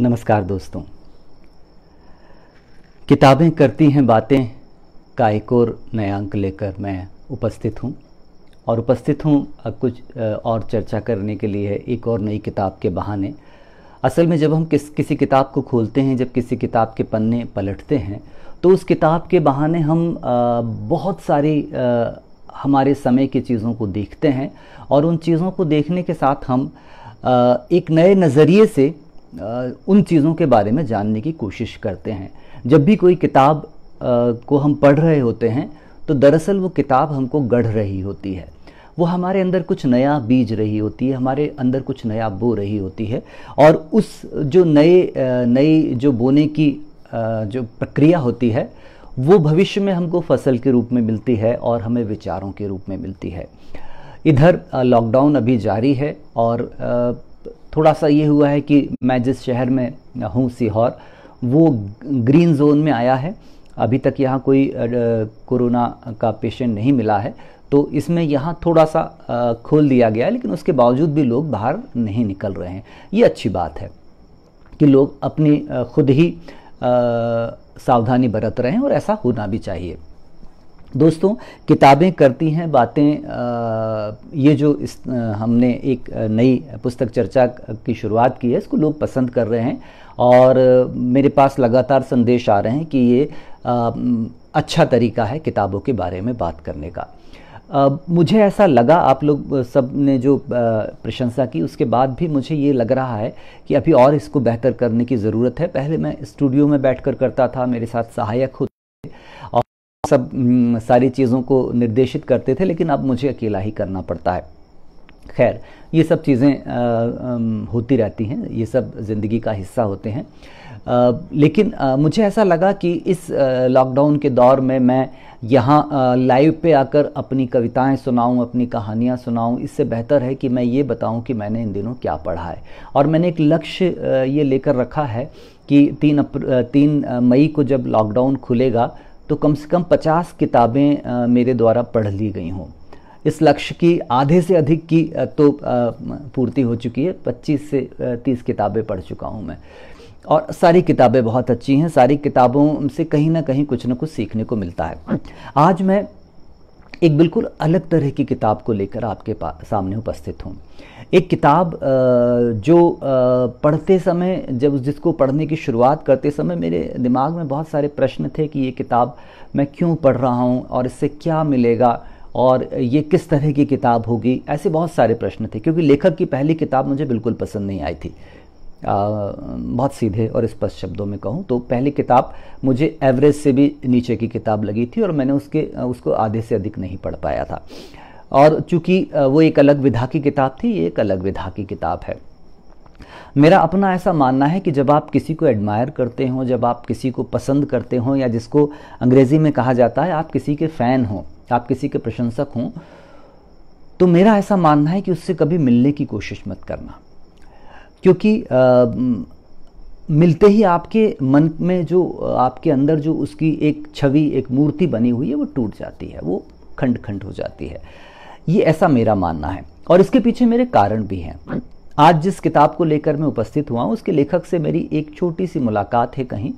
नमस्कार दोस्तों किताबें करती हैं बातें का एक और नया अंक लेकर मैं उपस्थित हूँ और उपस्थित हूँ अब कुछ और चर्चा करने के लिए एक और नई किताब के बहाने असल में जब हम किस किसी किताब को खोलते हैं जब किसी किताब के पन्ने पलटते हैं तो उस किताब के बहाने हम बहुत सारी हमारे समय की चीज़ों को देखते हैं और उन चीज़ों को देखने के साथ हम एक नए नज़रिए से उन चीज़ों के बारे में जानने की कोशिश करते हैं जब भी कोई किताब को हम पढ़ रहे होते हैं तो दरअसल वो किताब हमको गढ़ रही होती है वो हमारे अंदर कुछ नया बीज रही होती है हमारे अंदर कुछ नया बो रही होती है और उस जो नए नई जो बोने की जो प्रक्रिया होती है वो भविष्य में हमको फसल के रूप में मिलती है और हमें विचारों के रूप में मिलती है इधर लॉकडाउन अभी जारी है और थोड़ा सा ये हुआ है कि मैं जिस शहर में हूँ सीहोर वो ग्रीन जोन में आया है अभी तक यहाँ कोई कोरोना का पेशेंट नहीं मिला है तो इसमें यहाँ थोड़ा सा खोल दिया गया है लेकिन उसके बावजूद भी लोग बाहर नहीं निकल रहे हैं ये अच्छी बात है कि लोग अपनी खुद ही सावधानी बरत रहे हैं और ऐसा होना भी चाहिए दोस्तों किताबें करती हैं बातें ये जो इस हमने एक नई पुस्तक चर्चा की शुरुआत की है इसको लोग पसंद कर रहे हैं और मेरे पास लगातार संदेश आ रहे हैं कि ये अच्छा तरीका है किताबों के बारे में बात करने का मुझे ऐसा लगा आप लोग सब ने जो प्रशंसा की उसके बाद भी मुझे ये लग रहा है कि अभी और इसको बेहतर करने की ज़रूरत है पहले मैं स्टूडियो में बैठकर करता था मेरे साथ सहायक सब हम्म, सारी चीज़ों को निर्देशित करते थे लेकिन अब मुझे अकेला ही करना पड़ता है खैर ये सब चीज़ें होती रहती हैं ये सब ज़िंदगी का हिस्सा होते हैं आ, लेकिन आ, मुझे ऐसा लगा कि इस लॉकडाउन के दौर में मैं यहाँ लाइव पे आकर अपनी कविताएं सुनाऊं अपनी कहानियाँ सुनाऊं इससे बेहतर है कि मैं ये बताऊं कि मैंने इन दिनों क्या पढ़ा है और मैंने एक लक्ष्य ये लेकर रखा है कि तीन अप्र तीन मई को जब लॉकडाउन खुलेगा तो कम से कम 50 किताबें मेरे द्वारा पढ़ ली गई हों इस लक्ष्य की आधे से अधिक की तो पूर्ति हो चुकी है 25 से 30 किताबें पढ़ चुका हूँ मैं और सारी किताबें बहुत अच्छी हैं सारी किताबों से कहीं ना कहीं कुछ ना कुछ सीखने को मिलता है आज मैं एक बिल्कुल अलग तरह की किताब को लेकर आपके सामने उपस्थित हूँ एक किताब जो पढ़ते समय जब जिसको पढ़ने की शुरुआत करते समय मेरे दिमाग में बहुत सारे प्रश्न थे कि ये किताब मैं क्यों पढ़ रहा हूँ और इससे क्या मिलेगा और ये किस तरह की किताब होगी ऐसे बहुत सारे प्रश्न थे क्योंकि लेखक की पहली किताब मुझे बिल्कुल पसंद नहीं आई थी आ, बहुत सीधे और स्पष्ट शब्दों में कहूँ तो पहली किताब मुझे एवरेज से भी नीचे की किताब लगी थी और मैंने उसके उसको आधे से अधिक नहीं पढ़ पाया था और चूंकि वो एक अलग विधा की किताब थी ये एक अलग विधा की किताब है मेरा अपना ऐसा मानना है कि जब आप किसी को एडमायर करते हो जब आप किसी को पसंद करते हो या जिसको अंग्रेज़ी में कहा जाता है आप किसी के फ़ैन हो आप किसी के प्रशंसक हों तो मेरा ऐसा मानना है कि उससे कभी मिलने की कोशिश मत करना क्योंकि आ, मिलते ही आपके मन में जो आपके अंदर जो उसकी एक छवि एक मूर्ति बनी हुई है वो टूट जाती है वो खंड खंड हो जाती है ये ऐसा मेरा मानना है और इसके पीछे मेरे कारण भी हैं आज जिस किताब को लेकर मैं उपस्थित हुआ हूँ उसके लेखक से मेरी एक छोटी सी मुलाकात है कहीं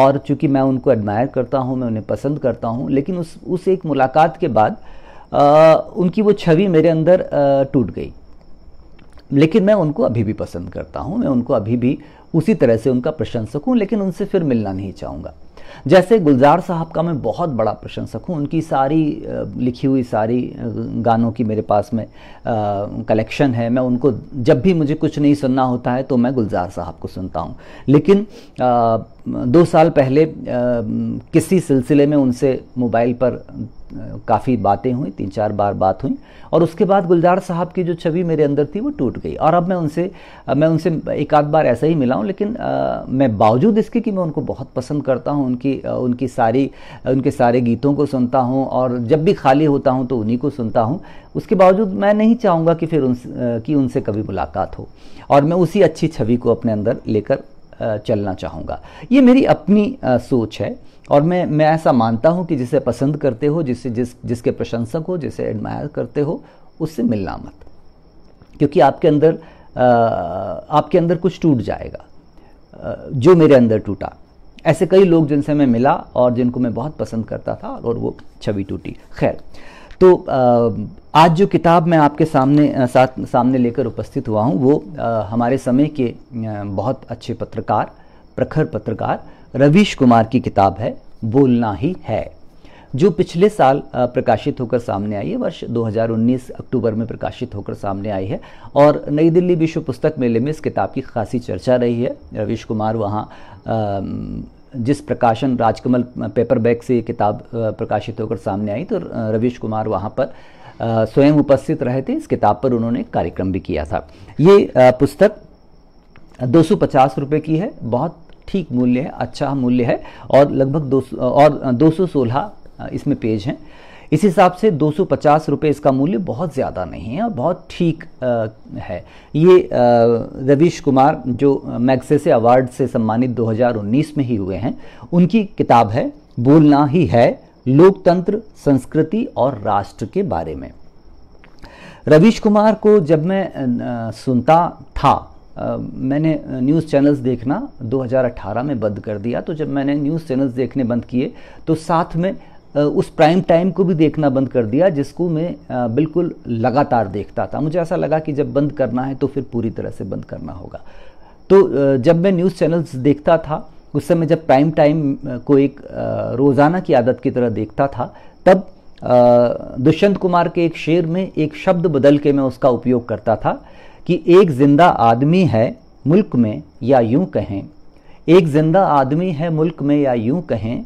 और चूंकि मैं उनको एडमायर करता हूँ मैं उन्हें पसंद करता हूँ लेकिन उस उस एक मुलाकात के बाद आ, उनकी वो छवि मेरे अंदर टूट गई लेकिन मैं उनको अभी भी पसंद करता हूँ मैं उनको अभी भी उसी तरह से उनका प्रशंसक हूँ लेकिन उनसे फिर मिलना नहीं चाहूँगा जैसे गुलजार साहब का मैं बहुत बड़ा प्रशंसक हूँ उनकी सारी लिखी हुई सारी गानों की मेरे पास में कलेक्शन है मैं उनको जब भी मुझे कुछ नहीं सुनना होता है तो मैं गुलजार साहब को सुनता हूँ लेकिन आ, दो साल पहले आ, किसी सिलसिले में उनसे मोबाइल पर काफ़ी बातें हुई तीन चार बार बात हुई और उसके बाद गुलजार साहब की जो छवि मेरे अंदर थी वो टूट गई और अब मैं उनसे मैं उनसे एक आध बार ऐसा ही मिला हूँ लेकिन आ, मैं बावजूद इसके कि मैं उनको बहुत पसंद करता हूँ उनकी उनकी सारी उनके सारे गीतों को सुनता हूँ और जब भी खाली होता हूँ तो उन्हीं को सुनता हूँ उसके बावजूद मैं नहीं चाहूँगा कि फिर उन कि उनसे कभी मुलाकात हो और मैं उसी अच्छी छवि को अपने अंदर लेकर चलना चाहूँगा ये मेरी अपनी सोच है और मैं मैं ऐसा मानता हूँ कि जिसे पसंद करते हो जिसे जिस जिसके प्रशंसक हो जिसे एडमायर करते हो उससे मिलना मत क्योंकि आपके अंदर आ, आपके अंदर कुछ टूट जाएगा जो मेरे अंदर टूटा ऐसे कई लोग जिनसे मैं मिला और जिनको मैं बहुत पसंद करता था और वो छवि टूटी खैर तो आज जो किताब मैं आपके सामने साथ सामने लेकर उपस्थित हुआ हूँ वो हमारे समय के बहुत अच्छे पत्रकार प्रखर पत्रकार रवीश कुमार की किताब है बोलना ही है जो पिछले साल प्रकाशित होकर सामने आई है वर्ष 2019 अक्टूबर में प्रकाशित होकर सामने आई है और नई दिल्ली विश्व पुस्तक मेले में इस किताब की खासी चर्चा रही है रवीश कुमार वहाँ जिस प्रकाशन राजकमल पेपरबैक से ये किताब प्रकाशित होकर सामने आई तो रवीश कुमार वहाँ पर स्वयं उपस्थित रहे थे इस किताब पर उन्होंने कार्यक्रम भी किया था ये पुस्तक दो सौ की है बहुत ठीक मूल्य है अच्छा मूल्य है और लगभग दो और सोलह इसमें पेज हैं इस हिसाब से दो सौ इसका मूल्य बहुत ज़्यादा नहीं है और बहुत ठीक है ये रवीश कुमार जो मैगसेसे अवार्ड से सम्मानित 2019 में ही हुए हैं उनकी किताब है बोलना ही है लोकतंत्र संस्कृति और राष्ट्र के बारे में रवीश कुमार को जब मैं सुनता था मैंने न्यूज़ चैनल्स देखना 2018 में बंद कर दिया तो जब मैंने न्यूज़ चैनल्स देखने बंद किए तो साथ में उस प्राइम टाइम को भी देखना बंद कर दिया जिसको मैं बिल्कुल लगातार देखता था मुझे ऐसा लगा कि जब बंद करना है तो फिर पूरी तरह से बंद करना होगा तो जब मैं न्यूज़ चैनल्स देखता था उस समय जब प्राइम टाइम को एक रोज़ाना की आदत की तरह देखता था तब दुष्यंत कुमार के एक शेर में एक शब्द बदल के मैं उसका उपयोग करता था कि एक ज़िंदा आदमी है मुल्क में या यूं कहें एक ज़िंदा आदमी है मुल्क में या यूं कहें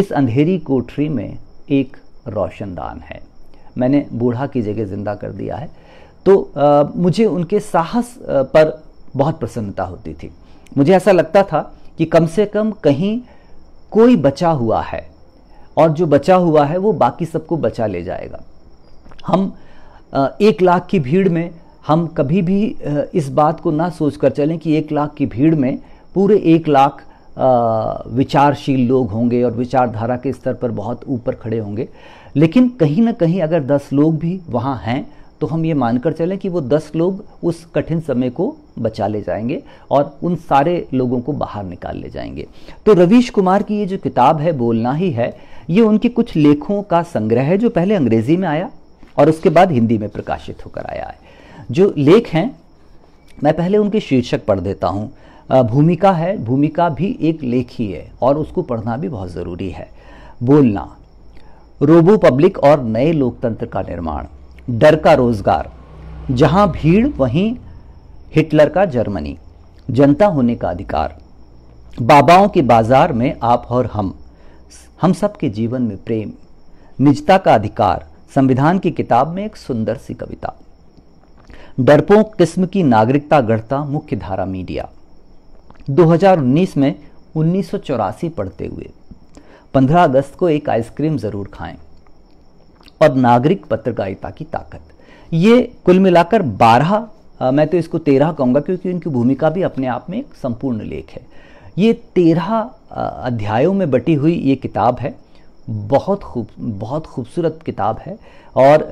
इस अंधेरी कोठरी में एक रोशनदान है मैंने बूढ़ा की जगह ज़िंदा कर दिया है तो आ, मुझे उनके साहस पर बहुत प्रसन्नता होती थी मुझे ऐसा लगता था कि कम से कम कहीं कोई बचा हुआ है और जो बचा हुआ है वो बाकी सबको बचा ले जाएगा हम एक लाख की भीड़ में हम कभी भी इस बात को ना सोच कर चलें कि एक लाख की भीड़ में पूरे एक लाख विचारशील लोग होंगे और विचारधारा के स्तर पर बहुत ऊपर खड़े होंगे लेकिन कहीं ना कहीं अगर दस लोग भी वहाँ हैं तो हम ये मानकर चलें कि वो दस लोग उस कठिन समय को बचा ले जाएंगे और उन सारे लोगों को बाहर निकाल ले जाएंगे तो रवीश कुमार की ये जो किताब है बोलना ही है ये उनके कुछ लेखों का संग्रह है जो पहले अंग्रेजी में आया और उसके बाद हिंदी में प्रकाशित होकर आया है जो लेख हैं मैं पहले उनके शीर्षक पढ़ देता हूँ भूमिका है भूमिका भी एक लेख ही है और उसको पढ़ना भी बहुत ज़रूरी है बोलना रोबो पब्लिक और नए लोकतंत्र का निर्माण डर का रोजगार जहां भीड़ वहीं हिटलर का जर्मनी जनता होने का अधिकार बाबाओं के बाजार में आप और हम हम सब के जीवन में प्रेम निजता का अधिकार संविधान की किताब में एक सुंदर सी कविता डरपोक किस्म की नागरिकता गढ़ता मुख्य धारा मीडिया 2019 में उन्नीस पढ़ते हुए 15 अगस्त को एक आइसक्रीम ज़रूर खाएं और नागरिक पत्रकारिता की ताकत ये कुल मिलाकर 12 आ, मैं तो इसको 13 कहूंगा क्योंकि इनकी भूमिका भी अपने आप में एक संपूर्ण लेख है ये 13 अध्यायों में बटी हुई ये किताब है बहुत खूब बहुत खूबसूरत किताब है और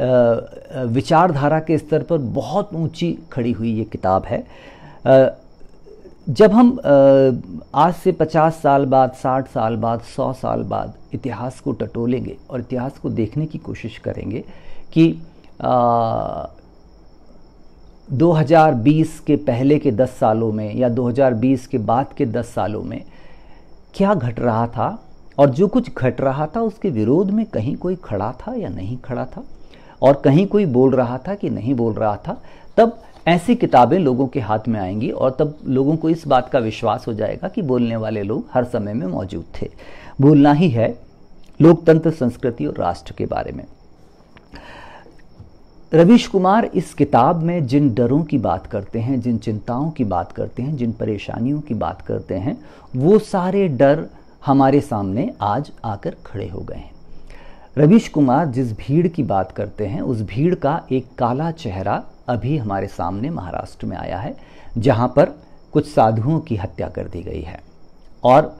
विचारधारा के स्तर पर बहुत ऊंची खड़ी हुई ये किताब है जब हम आज से 50 साल बाद 60 साल बाद 100 साल बाद इतिहास को टटोलेंगे और इतिहास को देखने की कोशिश करेंगे कि आ, 2020 के पहले के 10 सालों में या 2020 के बाद के 10 सालों में क्या घट रहा था और जो कुछ घट रहा था उसके विरोध में कहीं कोई खड़ा था या नहीं खड़ा था और कहीं कोई बोल रहा था कि नहीं बोल रहा था तब ऐसी किताबें लोगों के हाथ में आएंगी और तब लोगों को इस बात का विश्वास हो जाएगा कि बोलने वाले लोग हर समय में मौजूद थे भूलना ही है लोकतंत्र संस्कृति और राष्ट्र के बारे में रवीश कुमार इस किताब में जिन डरों की बात करते हैं जिन चिंताओं की बात करते हैं जिन परेशानियों की बात करते हैं वो सारे डर हमारे सामने आज आकर खड़े हो गए हैं रवीश कुमार जिस भीड़ की बात करते हैं उस भीड़ का एक काला चेहरा अभी हमारे सामने महाराष्ट्र में आया है जहाँ पर कुछ साधुओं की हत्या कर दी गई है और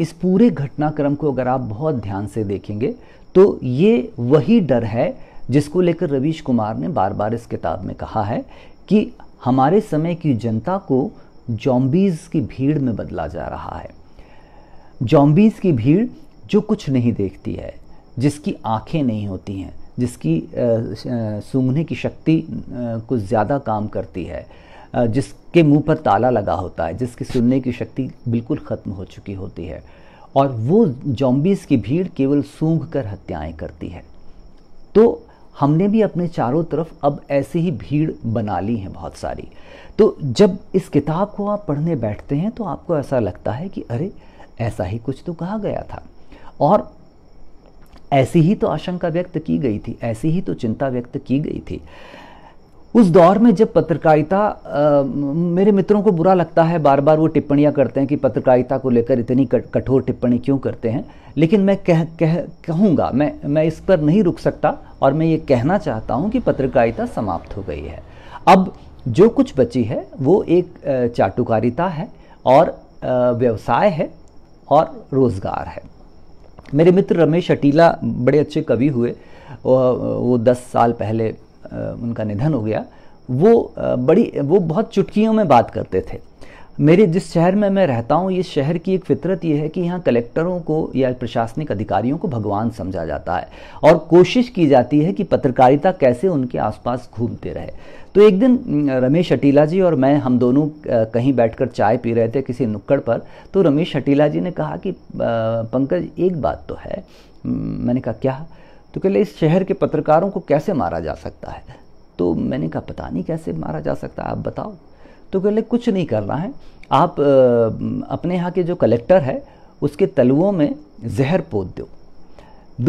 इस पूरे घटनाक्रम को अगर आप बहुत ध्यान से देखेंगे तो ये वही डर है जिसको लेकर रवीश कुमार ने बार बार इस किताब में कहा है कि हमारे समय की जनता को जॉम्बीज़ की भीड़ में बदला जा रहा है जॉम्बीज़ की भीड़ जो कुछ नहीं देखती है जिसकी आंखें नहीं होती हैं जिसकी सूंघने की शक्ति कुछ ज़्यादा काम करती है जिसके मुंह पर ताला लगा होता है जिसकी सुनने की शक्ति बिल्कुल ख़त्म हो चुकी होती है और वो जॉम्बीज़ की भीड़ केवल सूंघ कर हत्याएँ करती है तो हमने भी अपने चारों तरफ अब ऐसी ही भीड़ बना ली है बहुत सारी तो जब इस किताब को आप पढ़ने बैठते हैं तो आपको ऐसा लगता है कि अरे ऐसा ही कुछ तो कहा गया था और ऐसी ही तो आशंका व्यक्त की गई थी ऐसी ही तो चिंता व्यक्त की गई थी उस दौर में जब पत्रकारिता मेरे मित्रों को बुरा लगता है बार बार वो टिप्पणियाँ करते हैं कि पत्रकारिता को लेकर इतनी कठोर टिप्पणी क्यों करते हैं लेकिन मैं कह कह कहूँगा मैं मैं इस पर नहीं रुक सकता और मैं ये कहना चाहता हूँ कि पत्रकारिता समाप्त हो गई है अब जो कुछ बची है वो एक चाटुकारिता है और व्यवसाय है और रोज़गार है मेरे मित्र रमेश अटीला बड़े अच्छे कवि हुए वो दस साल पहले उनका निधन हो गया वो बड़ी वो बहुत चुटकियों में बात करते थे मेरे जिस शहर में मैं रहता हूँ इस शहर की एक फितरत यह है कि यहाँ कलेक्टरों को या प्रशासनिक अधिकारियों को भगवान समझा जाता है और कोशिश की जाती है कि पत्रकारिता कैसे उनके आसपास घूमते रहे तो एक दिन रमेश अटीला जी और मैं हम दोनों कहीं बैठकर चाय पी रहे थे किसी नुक्कड़ पर तो रमेश अटीला जी ने कहा कि पंकज एक बात तो है मैंने कहा क्या तो कहले इस शहर के पत्रकारों को कैसे मारा जा सकता है तो मैंने कहा पता नहीं कैसे मारा जा सकता आप बताओ तो ले कुछ नहीं करना है आप अपने यहाँ के जो कलेक्टर है उसके तलुओं में जहर पोत दो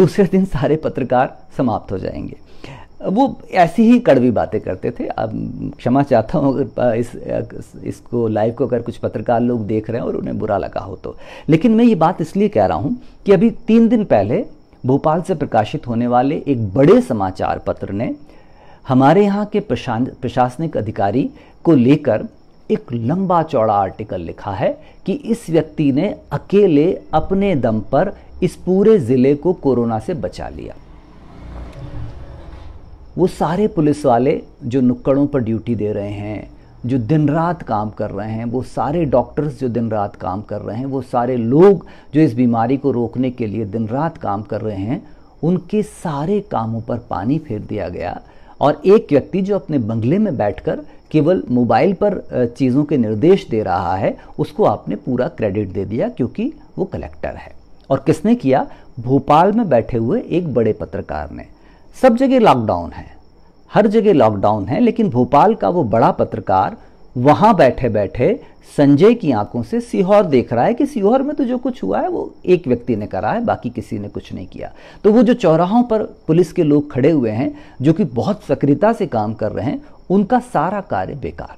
दूसरे दिन सारे पत्रकार समाप्त हो जाएंगे वो ऐसी ही कड़वी बातें करते थे अब क्षमा चाहता हूँ अगर इस इसको लाइव को अगर कुछ पत्रकार लोग देख रहे हैं और उन्हें बुरा लगा हो तो लेकिन मैं ये बात इसलिए कह रहा हूँ कि अभी तीन दिन पहले भोपाल से प्रकाशित होने वाले एक बड़े समाचार पत्र ने हमारे यहाँ के प्रशासनिक अधिकारी को लेकर एक लंबा चौड़ा आर्टिकल लिखा है कि इस व्यक्ति ने अकेले अपने दम पर इस पूरे ज़िले को कोरोना से बचा लिया वो सारे पुलिस वाले जो नुक्कड़ों पर ड्यूटी दे रहे हैं जो दिन रात काम कर रहे हैं वो सारे डॉक्टर्स जो दिन रात काम कर रहे हैं वो सारे लोग जो इस बीमारी को रोकने के लिए दिन रात काम कर रहे हैं उनके सारे कामों पर पानी फेर दिया गया और एक व्यक्ति जो अपने बंगले में बैठकर केवल मोबाइल पर चीज़ों के निर्देश दे रहा है उसको आपने पूरा क्रेडिट दे दिया क्योंकि वो कलेक्टर है और किसने किया भोपाल में बैठे हुए एक बड़े पत्रकार ने सब जगह लॉकडाउन है हर जगह लॉकडाउन है लेकिन भोपाल का वो बड़ा पत्रकार वहां बैठे बैठे संजय की आंखों से सीहोर देख रहा है कि सीहोर में तो जो कुछ हुआ है वो एक व्यक्ति ने करा है बाकी किसी ने कुछ नहीं किया तो वो जो चौराहों पर पुलिस के लोग खड़े हुए हैं जो कि बहुत सक्रियता से काम कर रहे हैं उनका सारा कार्य बेकार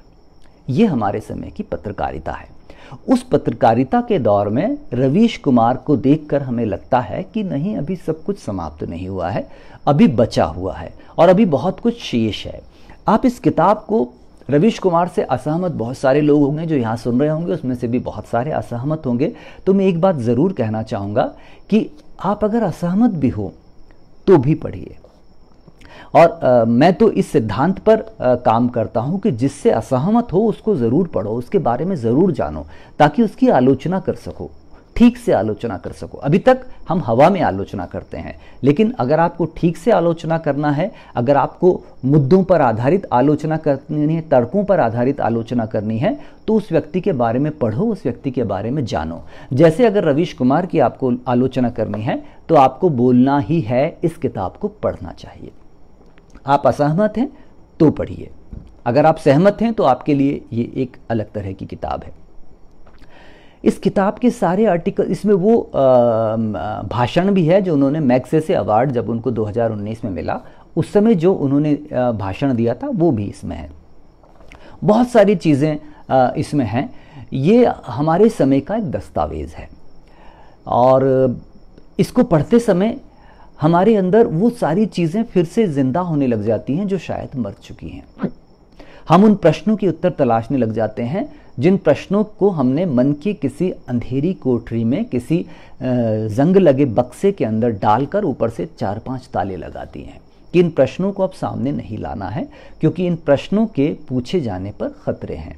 ये हमारे समय की पत्रकारिता है उस पत्रकारिता के दौर में रवीश कुमार को देखकर हमें लगता है कि नहीं अभी सब कुछ समाप्त नहीं हुआ है अभी बचा हुआ है और अभी बहुत कुछ शेष है आप इस किताब को रवीश कुमार से असहमत बहुत सारे लोग होंगे जो यहाँ सुन रहे होंगे उसमें से भी बहुत सारे असहमत होंगे तो मैं एक बात ज़रूर कहना चाहूँगा कि आप अगर असहमत भी हो तो भी पढ़िए और आ, मैं तो इस सिद्धांत पर आ, काम करता हूँ कि जिससे असहमत हो उसको ज़रूर पढ़ो उसके बारे में ज़रूर जानो ताकि उसकी आलोचना कर सको ठीक से आलोचना कर सको अभी तक हम हवा में आलोचना करते हैं लेकिन अगर आपको ठीक से आलोचना करना है अगर आपको मुद्दों पर आधारित आलोचना करनी है तर्कों पर आधारित आलोचना करनी है तो उस व्यक्ति के बारे में पढ़ो उस व्यक्ति के बारे में जानो जैसे अगर रवीश कुमार की आपको आलोचना करनी है तो आपको बोलना ही है इस किताब को पढ़ना चाहिए आप असहमत हैं तो पढ़िए अगर आप सहमत हैं तो आपके लिए ये एक अलग तरह की किताब है इस किताब के सारे आर्टिकल इसमें वो भाषण भी है जो उन्होंने से अवार्ड जब उनको 2019 में मिला उस समय जो उन्होंने भाषण दिया था वो भी इसमें है बहुत सारी चीज़ें इसमें हैं ये हमारे समय का एक दस्तावेज़ है और इसको पढ़ते समय हमारे अंदर वो सारी चीज़ें फिर से ज़िंदा होने लग जाती हैं जो शायद मर चुकी हैं हम उन प्रश्नों के उत्तर तलाशने लग जाते हैं जिन प्रश्नों को हमने मन की किसी अंधेरी कोठरी में किसी जंग लगे बक्से के अंदर डालकर ऊपर से चार पांच ताले लगा दिए हैं कि इन प्रश्नों को अब सामने नहीं लाना है क्योंकि इन प्रश्नों के पूछे जाने पर खतरे हैं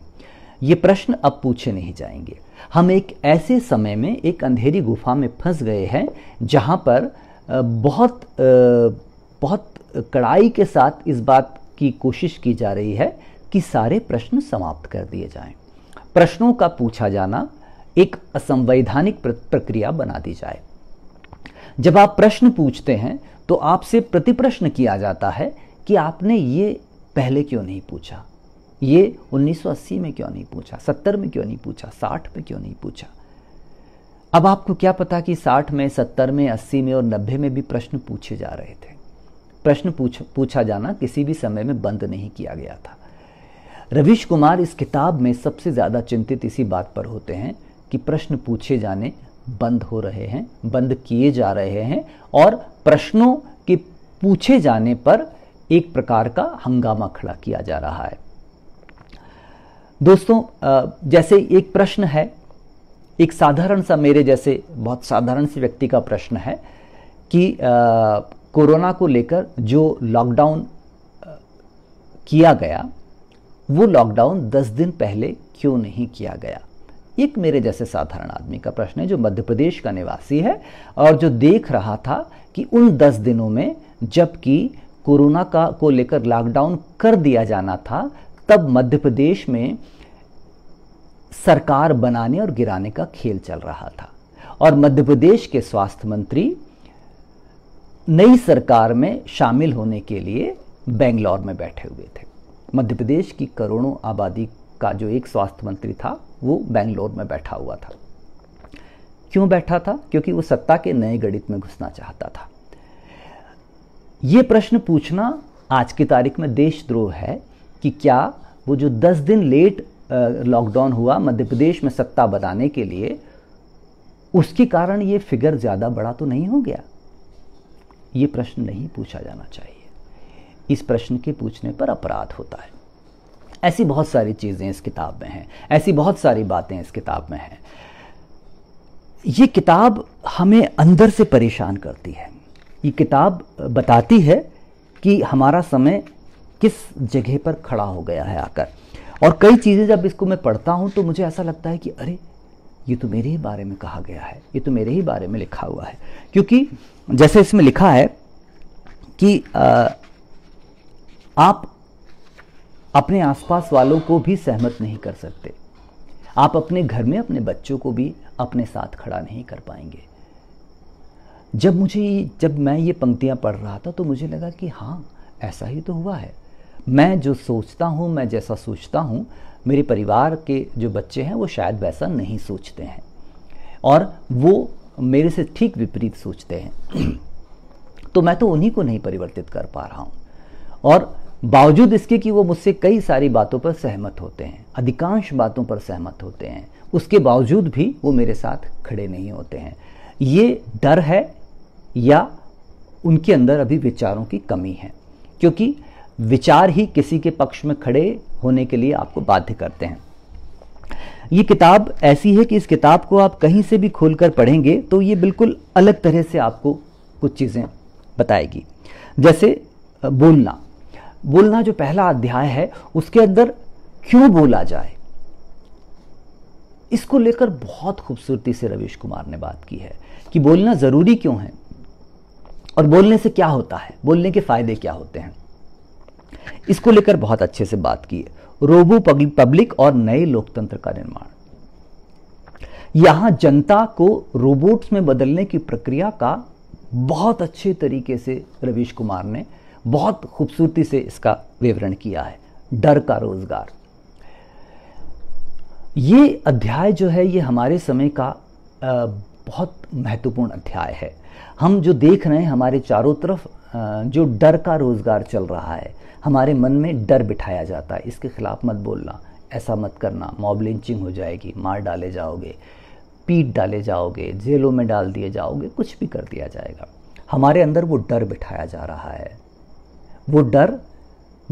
ये प्रश्न अब पूछे नहीं जाएंगे हम एक ऐसे समय में एक अंधेरी गुफा में फंस गए हैं जहाँ पर बहुत बहुत कड़ाई के साथ इस बात की कोशिश की जा रही है कि सारे प्रश्न समाप्त कर दिए जाएं। प्रश्नों का पूछा जाना एक असंवैधानिक प्रक्रिया बना दी जाए जब आप प्रश्न पूछते हैं तो आपसे प्रतिप्रश्न किया जाता है कि आपने ये पहले क्यों नहीं पूछा ये 1980 में क्यों नहीं पूछा 70 में क्यों नहीं पूछा 60 में क्यों नहीं पूछा अब आपको क्या पता कि 60 में 70 में 80 में और 90 में भी प्रश्न पूछे जा रहे थे प्रश्न पूछ पूछा जाना किसी भी समय में बंद नहीं किया गया था रवीश कुमार इस किताब में सबसे ज़्यादा चिंतित इसी बात पर होते हैं कि प्रश्न पूछे जाने बंद हो रहे हैं बंद किए जा रहे हैं और प्रश्नों के पूछे जाने पर एक प्रकार का हंगामा खड़ा किया जा रहा है दोस्तों जैसे एक प्रश्न है एक साधारण सा मेरे जैसे बहुत साधारण से व्यक्ति का प्रश्न है कि कोरोना को लेकर जो लॉकडाउन किया गया वो लॉकडाउन दस दिन पहले क्यों नहीं किया गया एक मेरे जैसे साधारण आदमी का प्रश्न है जो मध्य प्रदेश का निवासी है और जो देख रहा था कि उन दस दिनों में जबकि कोरोना का को लेकर लॉकडाउन कर दिया जाना था तब मध्य प्रदेश में सरकार बनाने और गिराने का खेल चल रहा था और मध्य प्रदेश के स्वास्थ्य मंत्री नई सरकार में शामिल होने के लिए बेंगलोर में बैठे हुए थे मध्य प्रदेश की करोड़ों आबादी का जो एक स्वास्थ्य मंत्री था वो बेंगलोर में बैठा हुआ था क्यों बैठा था क्योंकि वो सत्ता के नए गणित में घुसना चाहता था ये प्रश्न पूछना आज की तारीख में देशद्रोह है कि क्या वो जो 10 दिन लेट लॉकडाउन हुआ मध्य प्रदेश में सत्ता बनाने के लिए उसके कारण ये फिगर ज़्यादा बड़ा तो नहीं हो गया ये प्रश्न नहीं पूछा जाना चाहिए इस प्रश्न के पूछने पर अपराध होता है ऐसी बहुत सारी चीज़ें इस किताब में हैं ऐसी बहुत सारी बातें इस किताब में हैं ये किताब हमें अंदर से परेशान करती है ये किताब बताती है कि हमारा समय किस जगह पर खड़ा हो गया है आकर और कई चीज़ें जब इसको मैं पढ़ता हूँ तो मुझे ऐसा लगता है कि अरे ये तो मेरे ही बारे में कहा गया है ये तो मेरे ही बारे में लिखा हुआ है क्योंकि जैसे इसमें लिखा है कि आ, आप अपने आसपास वालों को भी सहमत नहीं कर सकते आप अपने घर में अपने बच्चों को भी अपने साथ खड़ा नहीं कर पाएंगे जब मुझे जब मैं ये पंक्तियां पढ़ रहा था तो मुझे लगा कि हाँ ऐसा ही तो हुआ है मैं जो सोचता हूँ मैं जैसा सोचता हूँ मेरे परिवार के जो बच्चे हैं वो शायद वैसा नहीं सोचते हैं और वो मेरे से ठीक विपरीत सोचते हैं तो मैं तो उन्हीं को नहीं परिवर्तित कर पा रहा हूँ और बावजूद इसके कि वो मुझसे कई सारी बातों पर सहमत होते हैं अधिकांश बातों पर सहमत होते हैं उसके बावजूद भी वो मेरे साथ खड़े नहीं होते हैं ये डर है या उनके अंदर अभी विचारों की कमी है क्योंकि विचार ही किसी के पक्ष में खड़े होने के लिए आपको बाध्य करते हैं ये किताब ऐसी है कि इस किताब को आप कहीं से भी खोलकर पढ़ेंगे तो ये बिल्कुल अलग तरह से आपको कुछ चीज़ें बताएगी जैसे बोलना बोलना जो पहला अध्याय है उसके अंदर क्यों बोला जाए इसको लेकर बहुत खूबसूरती से रवीश कुमार ने बात की है कि बोलना ज़रूरी क्यों है और बोलने से क्या होता है बोलने के फ़ायदे क्या होते हैं इसको लेकर बहुत अच्छे से बात की है रोबो पब्लिक और नए लोकतंत्र का निर्माण यहां जनता को रोबोट्स में बदलने की प्रक्रिया का बहुत अच्छे तरीके से रवीश कुमार ने बहुत खूबसूरती से इसका विवरण किया है डर का रोजगार ये अध्याय जो है ये हमारे समय का बहुत महत्वपूर्ण अध्याय है हम जो देख रहे हैं हमारे चारों तरफ जो डर का रोजगार चल रहा है हमारे मन में डर बिठाया जाता है इसके खिलाफ मत बोलना ऐसा मत करना मॉब लिंचिंग हो जाएगी मार डाले जाओगे पीट डाले जाओगे जेलों में डाल दिए जाओगे कुछ भी कर दिया जाएगा हमारे अंदर वो डर बिठाया जा रहा है वो डर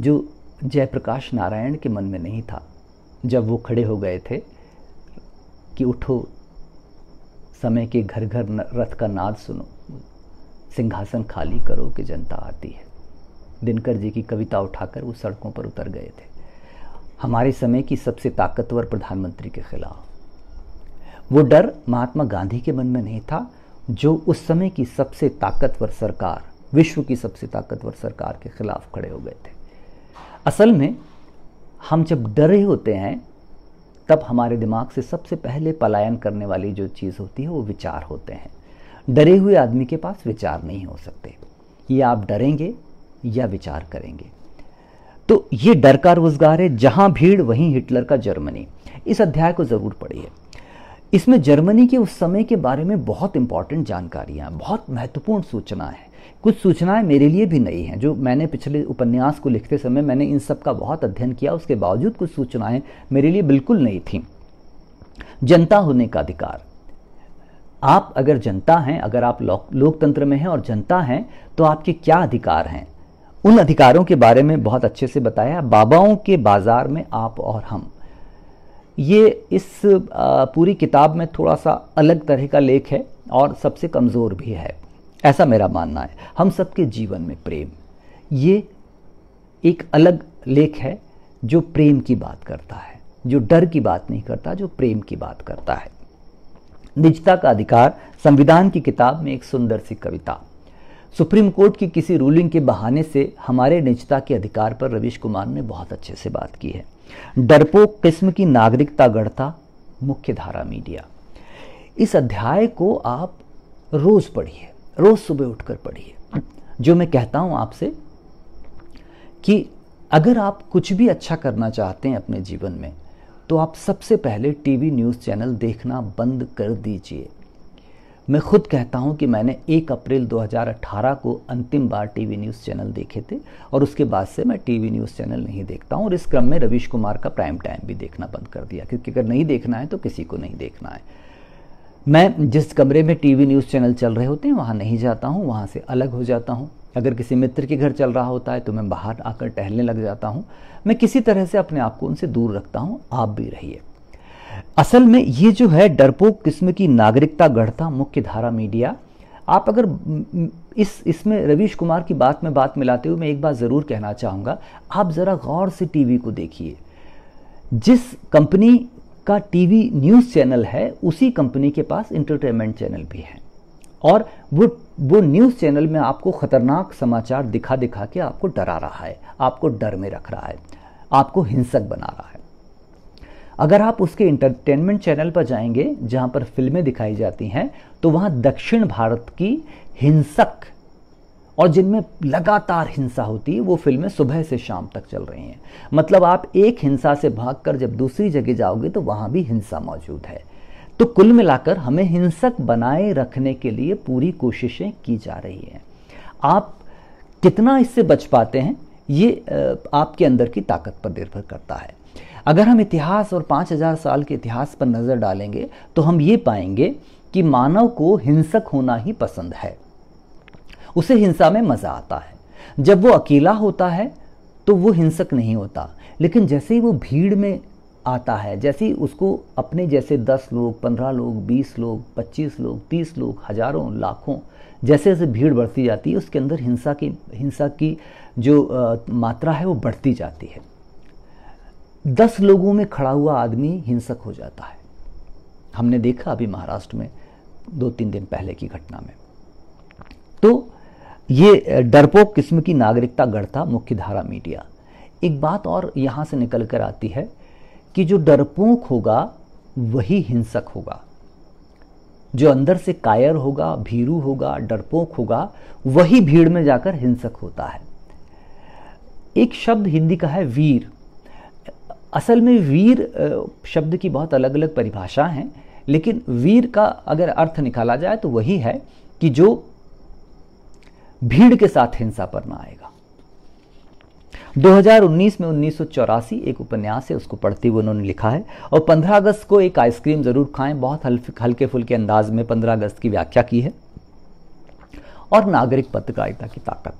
जो जयप्रकाश नारायण के मन में नहीं था जब वो खड़े हो गए थे कि उठो समय के घर घर रथ का नाद सुनो सिंहासन खाली करो कि जनता आती है दिनकर जी की कविता उठाकर वो सड़कों पर उतर गए थे हमारे समय की सबसे ताकतवर प्रधानमंत्री के खिलाफ वो डर महात्मा गांधी के मन में नहीं था जो उस समय की सबसे ताकतवर सरकार विश्व की सबसे ताकतवर सरकार के खिलाफ खड़े हो गए थे असल में हम जब डरे होते हैं तब हमारे दिमाग से सबसे पहले पलायन करने वाली जो चीज़ होती है वो विचार होते हैं डरे हुए आदमी के पास विचार नहीं हो सकते ये आप डरेंगे या विचार करेंगे तो ये डर का रोजगार है जहां भीड़ वहीं हिटलर का जर्मनी इस अध्याय को ज़रूर पढ़िए इसमें जर्मनी के उस समय के बारे में बहुत इंपॉर्टेंट जानकारियां बहुत महत्वपूर्ण सूचना है कुछ सूचनाएं मेरे लिए भी नई हैं जो मैंने पिछले उपन्यास को लिखते समय मैंने इन सब का बहुत अध्ययन किया उसके बावजूद कुछ सूचनाएं मेरे लिए बिल्कुल नई थीं जनता होने का अधिकार आप अगर जनता हैं अगर आप लोकतंत्र में हैं और जनता हैं तो आपके क्या अधिकार हैं उन अधिकारों के बारे में बहुत अच्छे से बताया बाबाओं के बाजार में आप और हम ये इस पूरी किताब में थोड़ा सा अलग तरह का लेख है और सबसे कमज़ोर भी है ऐसा मेरा मानना है हम सबके जीवन में प्रेम ये एक अलग लेख है जो प्रेम की बात करता है जो डर की बात नहीं करता जो प्रेम की बात करता है निजता का अधिकार संविधान की किताब में एक सुंदर सी कविता सुप्रीम कोर्ट की किसी रूलिंग के बहाने से हमारे निजता के अधिकार पर रवीश कुमार ने बहुत अच्छे से बात की है डरपोक किस्म की नागरिकता गढ़ता मुख्य धारा मीडिया इस अध्याय को आप रोज पढ़िए रोज़ सुबह उठकर पढ़िए जो मैं कहता हूं आपसे कि अगर आप कुछ भी अच्छा करना चाहते हैं अपने जीवन में तो आप सबसे पहले टीवी न्यूज़ चैनल देखना बंद कर दीजिए मैं खुद कहता हूं कि मैंने 1 अप्रैल 2018 को अंतिम बार टीवी न्यूज़ चैनल देखे थे और उसके बाद से मैं टीवी न्यूज़ चैनल नहीं देखता हूं और इस क्रम में रविश कुमार का प्राइम टाइम भी देखना बंद कर दिया क्योंकि अगर नहीं देखना है तो किसी को नहीं देखना है मैं जिस कमरे में टीवी न्यूज़ चैनल चल रहे होते हैं वहाँ नहीं जाता हूँ वहाँ से अलग हो जाता हूँ अगर किसी मित्र के घर चल रहा होता है तो मैं बाहर आकर टहलने लग जाता हूँ मैं किसी तरह से अपने आप को उनसे दूर रखता हूँ आप भी रहिए असल में ये जो है डरपोक किस्म की नागरिकता गढ़ता मुख्य धारा मीडिया आप अगर इस इसमें रवीश कुमार की बात में बात मिलाते हुए मैं एक बात ज़रूर कहना चाहूँगा आप ज़रा गौर से टीवी को देखिए जिस कंपनी का टीवी न्यूज़ चैनल है उसी कंपनी के पास इंटरटेनमेंट चैनल भी है और वो वो न्यूज़ चैनल में आपको ख़तरनाक समाचार दिखा दिखा के आपको डरा रहा है आपको डर में रख रहा है आपको हिंसक बना रहा है अगर आप उसके इंटरटेनमेंट चैनल पर जाएंगे जहां पर फिल्में दिखाई जाती हैं तो वहां दक्षिण भारत की हिंसक और जिनमें लगातार हिंसा होती है वो फिल्में सुबह से शाम तक चल रही हैं मतलब आप एक हिंसा से भागकर जब दूसरी जगह जाओगे तो वहाँ भी हिंसा मौजूद है तो कुल मिलाकर हमें हिंसक बनाए रखने के लिए पूरी कोशिशें की जा रही हैं आप कितना इससे बच पाते हैं ये आपके अंदर की ताकत पर निर्भर करता है अगर हम इतिहास और 5000 साल के इतिहास पर नज़र डालेंगे तो हम ये पाएंगे कि मानव को हिंसक होना ही पसंद है उसे हिंसा में मज़ा आता है जब वो अकेला होता है तो वो हिंसक नहीं होता लेकिन जैसे ही वो भीड़ में आता है जैसे ही उसको अपने जैसे दस लोग पंद्रह लोग बीस लोग पच्चीस लोग तीस लोग हज़ारों लाखों जैसे जैसे भीड़ बढ़ती जाती है उसके अंदर हिंसा की हिंसा की जो आ, मात्रा है वो बढ़ती जाती है दस लोगों में खड़ा हुआ आदमी हिंसक हो जाता है हमने देखा अभी महाराष्ट्र में दो तीन दिन पहले की घटना में तो ये डरपोक किस्म की नागरिकता गढ़ता मुख्य धारा मीडिया एक बात और यहाँ से निकल कर आती है कि जो डरपोक होगा वही हिंसक होगा जो अंदर से कायर होगा भीरू होगा डरपोक होगा वही भीड़ में जाकर हिंसक होता है एक शब्द हिंदी का है वीर असल में वीर शब्द की बहुत अलग अलग परिभाषा हैं लेकिन वीर का अगर अर्थ निकाला जाए तो वही है कि जो भीड़ के साथ हिंसा पर ना आएगा 2019 में उन्नीस एक उपन्यास है उसको पढ़ते हुए उन्होंने लिखा है और 15 अगस्त को एक आइसक्रीम ज़रूर खाएं बहुत हल्के फुल्के अंदाज में 15 अगस्त की व्याख्या की है और नागरिक पत्रकारिता की ताकत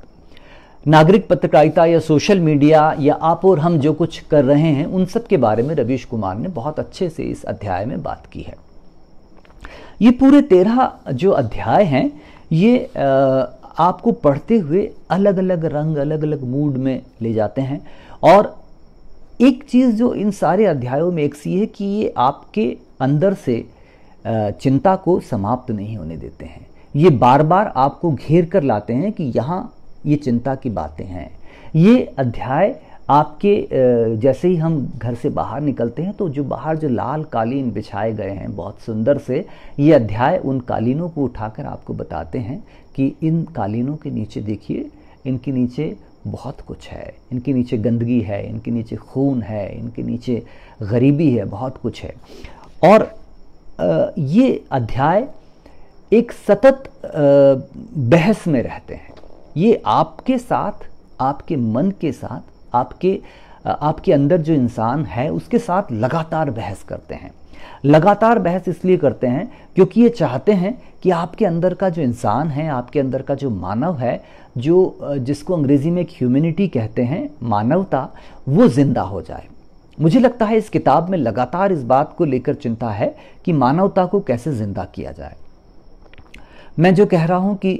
नागरिक पत्रकारिता या सोशल मीडिया या आप और हम जो कुछ कर रहे हैं उन सब के बारे में रवीश कुमार ने बहुत अच्छे से इस अध्याय में बात की है ये पूरे तेरह जो अध्याय हैं ये आ, आपको पढ़ते हुए अलग अलग रंग अलग अलग मूड में ले जाते हैं और एक चीज़ जो इन सारे अध्यायों में एक सी है कि ये आपके अंदर से चिंता को समाप्त नहीं होने देते हैं ये बार बार आपको घेर कर लाते हैं कि यहाँ ये चिंता की बातें हैं ये अध्याय आपके जैसे ही हम घर से बाहर निकलते हैं तो जो बाहर जो लाल कालीन बिछाए गए हैं बहुत सुंदर से ये अध्याय उन कालीनों को उठाकर आपको बताते हैं कि इन कालीनों के नीचे देखिए इनके नीचे बहुत कुछ है इनके नीचे गंदगी है इनके नीचे खून है इनके नीचे गरीबी है बहुत कुछ है और ये अध्याय एक सतत बहस में रहते हैं ये आपके साथ आपके मन के साथ आपके आपके अंदर जो इंसान है उसके साथ लगातार बहस करते हैं लगातार बहस इसलिए करते हैं क्योंकि ये चाहते हैं कि आपके अंदर का जो इंसान है आपके अंदर का जो मानव है जो जिसको अंग्रेज़ी में एक ह्यूमिनिटी कहते हैं मानवता वो ज़िंदा हो जाए मुझे लगता है इस किताब में लगातार इस बात को लेकर चिंता है कि मानवता को कैसे ज़िंदा किया जाए मैं जो कह रहा हूं कि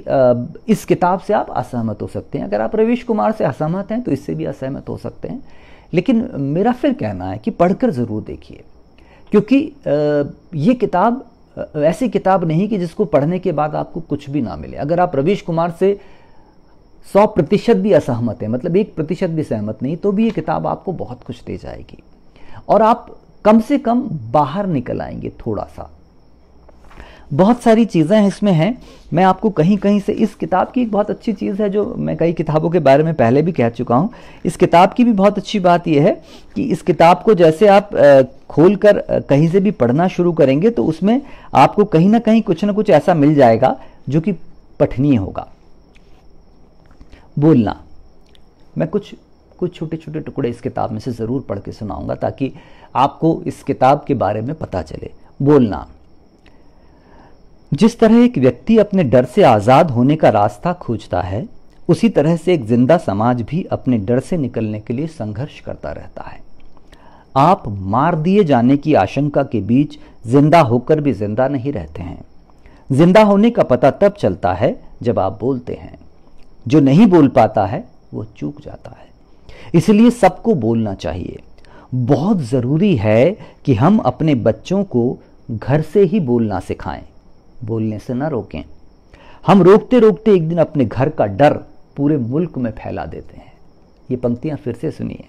इस किताब से आप असहमत हो सकते हैं अगर आप रवीश कुमार से असहमत हैं तो इससे भी असहमत हो सकते हैं लेकिन मेरा फिर कहना है कि पढ़कर ज़रूर देखिए क्योंकि ये किताब ऐसी किताब नहीं कि जिसको पढ़ने के बाद आपको कुछ भी ना मिले अगर आप रवीश कुमार से सौ प्रतिशत भी असहमत है मतलब एक प्रतिशत भी सहमत नहीं तो भी ये किताब आपको बहुत कुछ दे जाएगी और आप कम से कम बाहर निकल आएंगे थोड़ा सा बहुत सारी चीज़ें इसमें हैं मैं आपको कहीं कहीं से इस किताब की एक बहुत अच्छी चीज़ है जो मैं कई किताबों के बारे में पहले भी कह चुका हूँ इस किताब की भी बहुत अच्छी बात यह है कि इस किताब को जैसे आप खोल कर कहीं से भी पढ़ना शुरू करेंगे तो उसमें आपको कहीं ना कहीं कुछ ना कुछ ऐसा मिल जाएगा जो कि पठनीय होगा बोलना मैं कुछ कुछ छोटे छोटे टुकड़े इस किताब में से ज़रूर पढ़ के सुनाऊंगा ताकि आपको इस किताब के बारे में पता चले बोलना जिस तरह एक व्यक्ति अपने डर से आज़ाद होने का रास्ता खोजता है उसी तरह से एक जिंदा समाज भी अपने डर से निकलने के लिए संघर्ष करता रहता है आप मार दिए जाने की आशंका के बीच जिंदा होकर भी जिंदा नहीं रहते हैं जिंदा होने का पता तब चलता है जब आप बोलते हैं जो नहीं बोल पाता है वो चूक जाता है इसलिए सबको बोलना चाहिए बहुत ज़रूरी है कि हम अपने बच्चों को घर से ही बोलना सिखाएं बोलने से ना रोकें हम रोकते रोकते एक दिन अपने घर का डर पूरे मुल्क में फैला देते हैं ये पंक्तियां फिर से सुनिए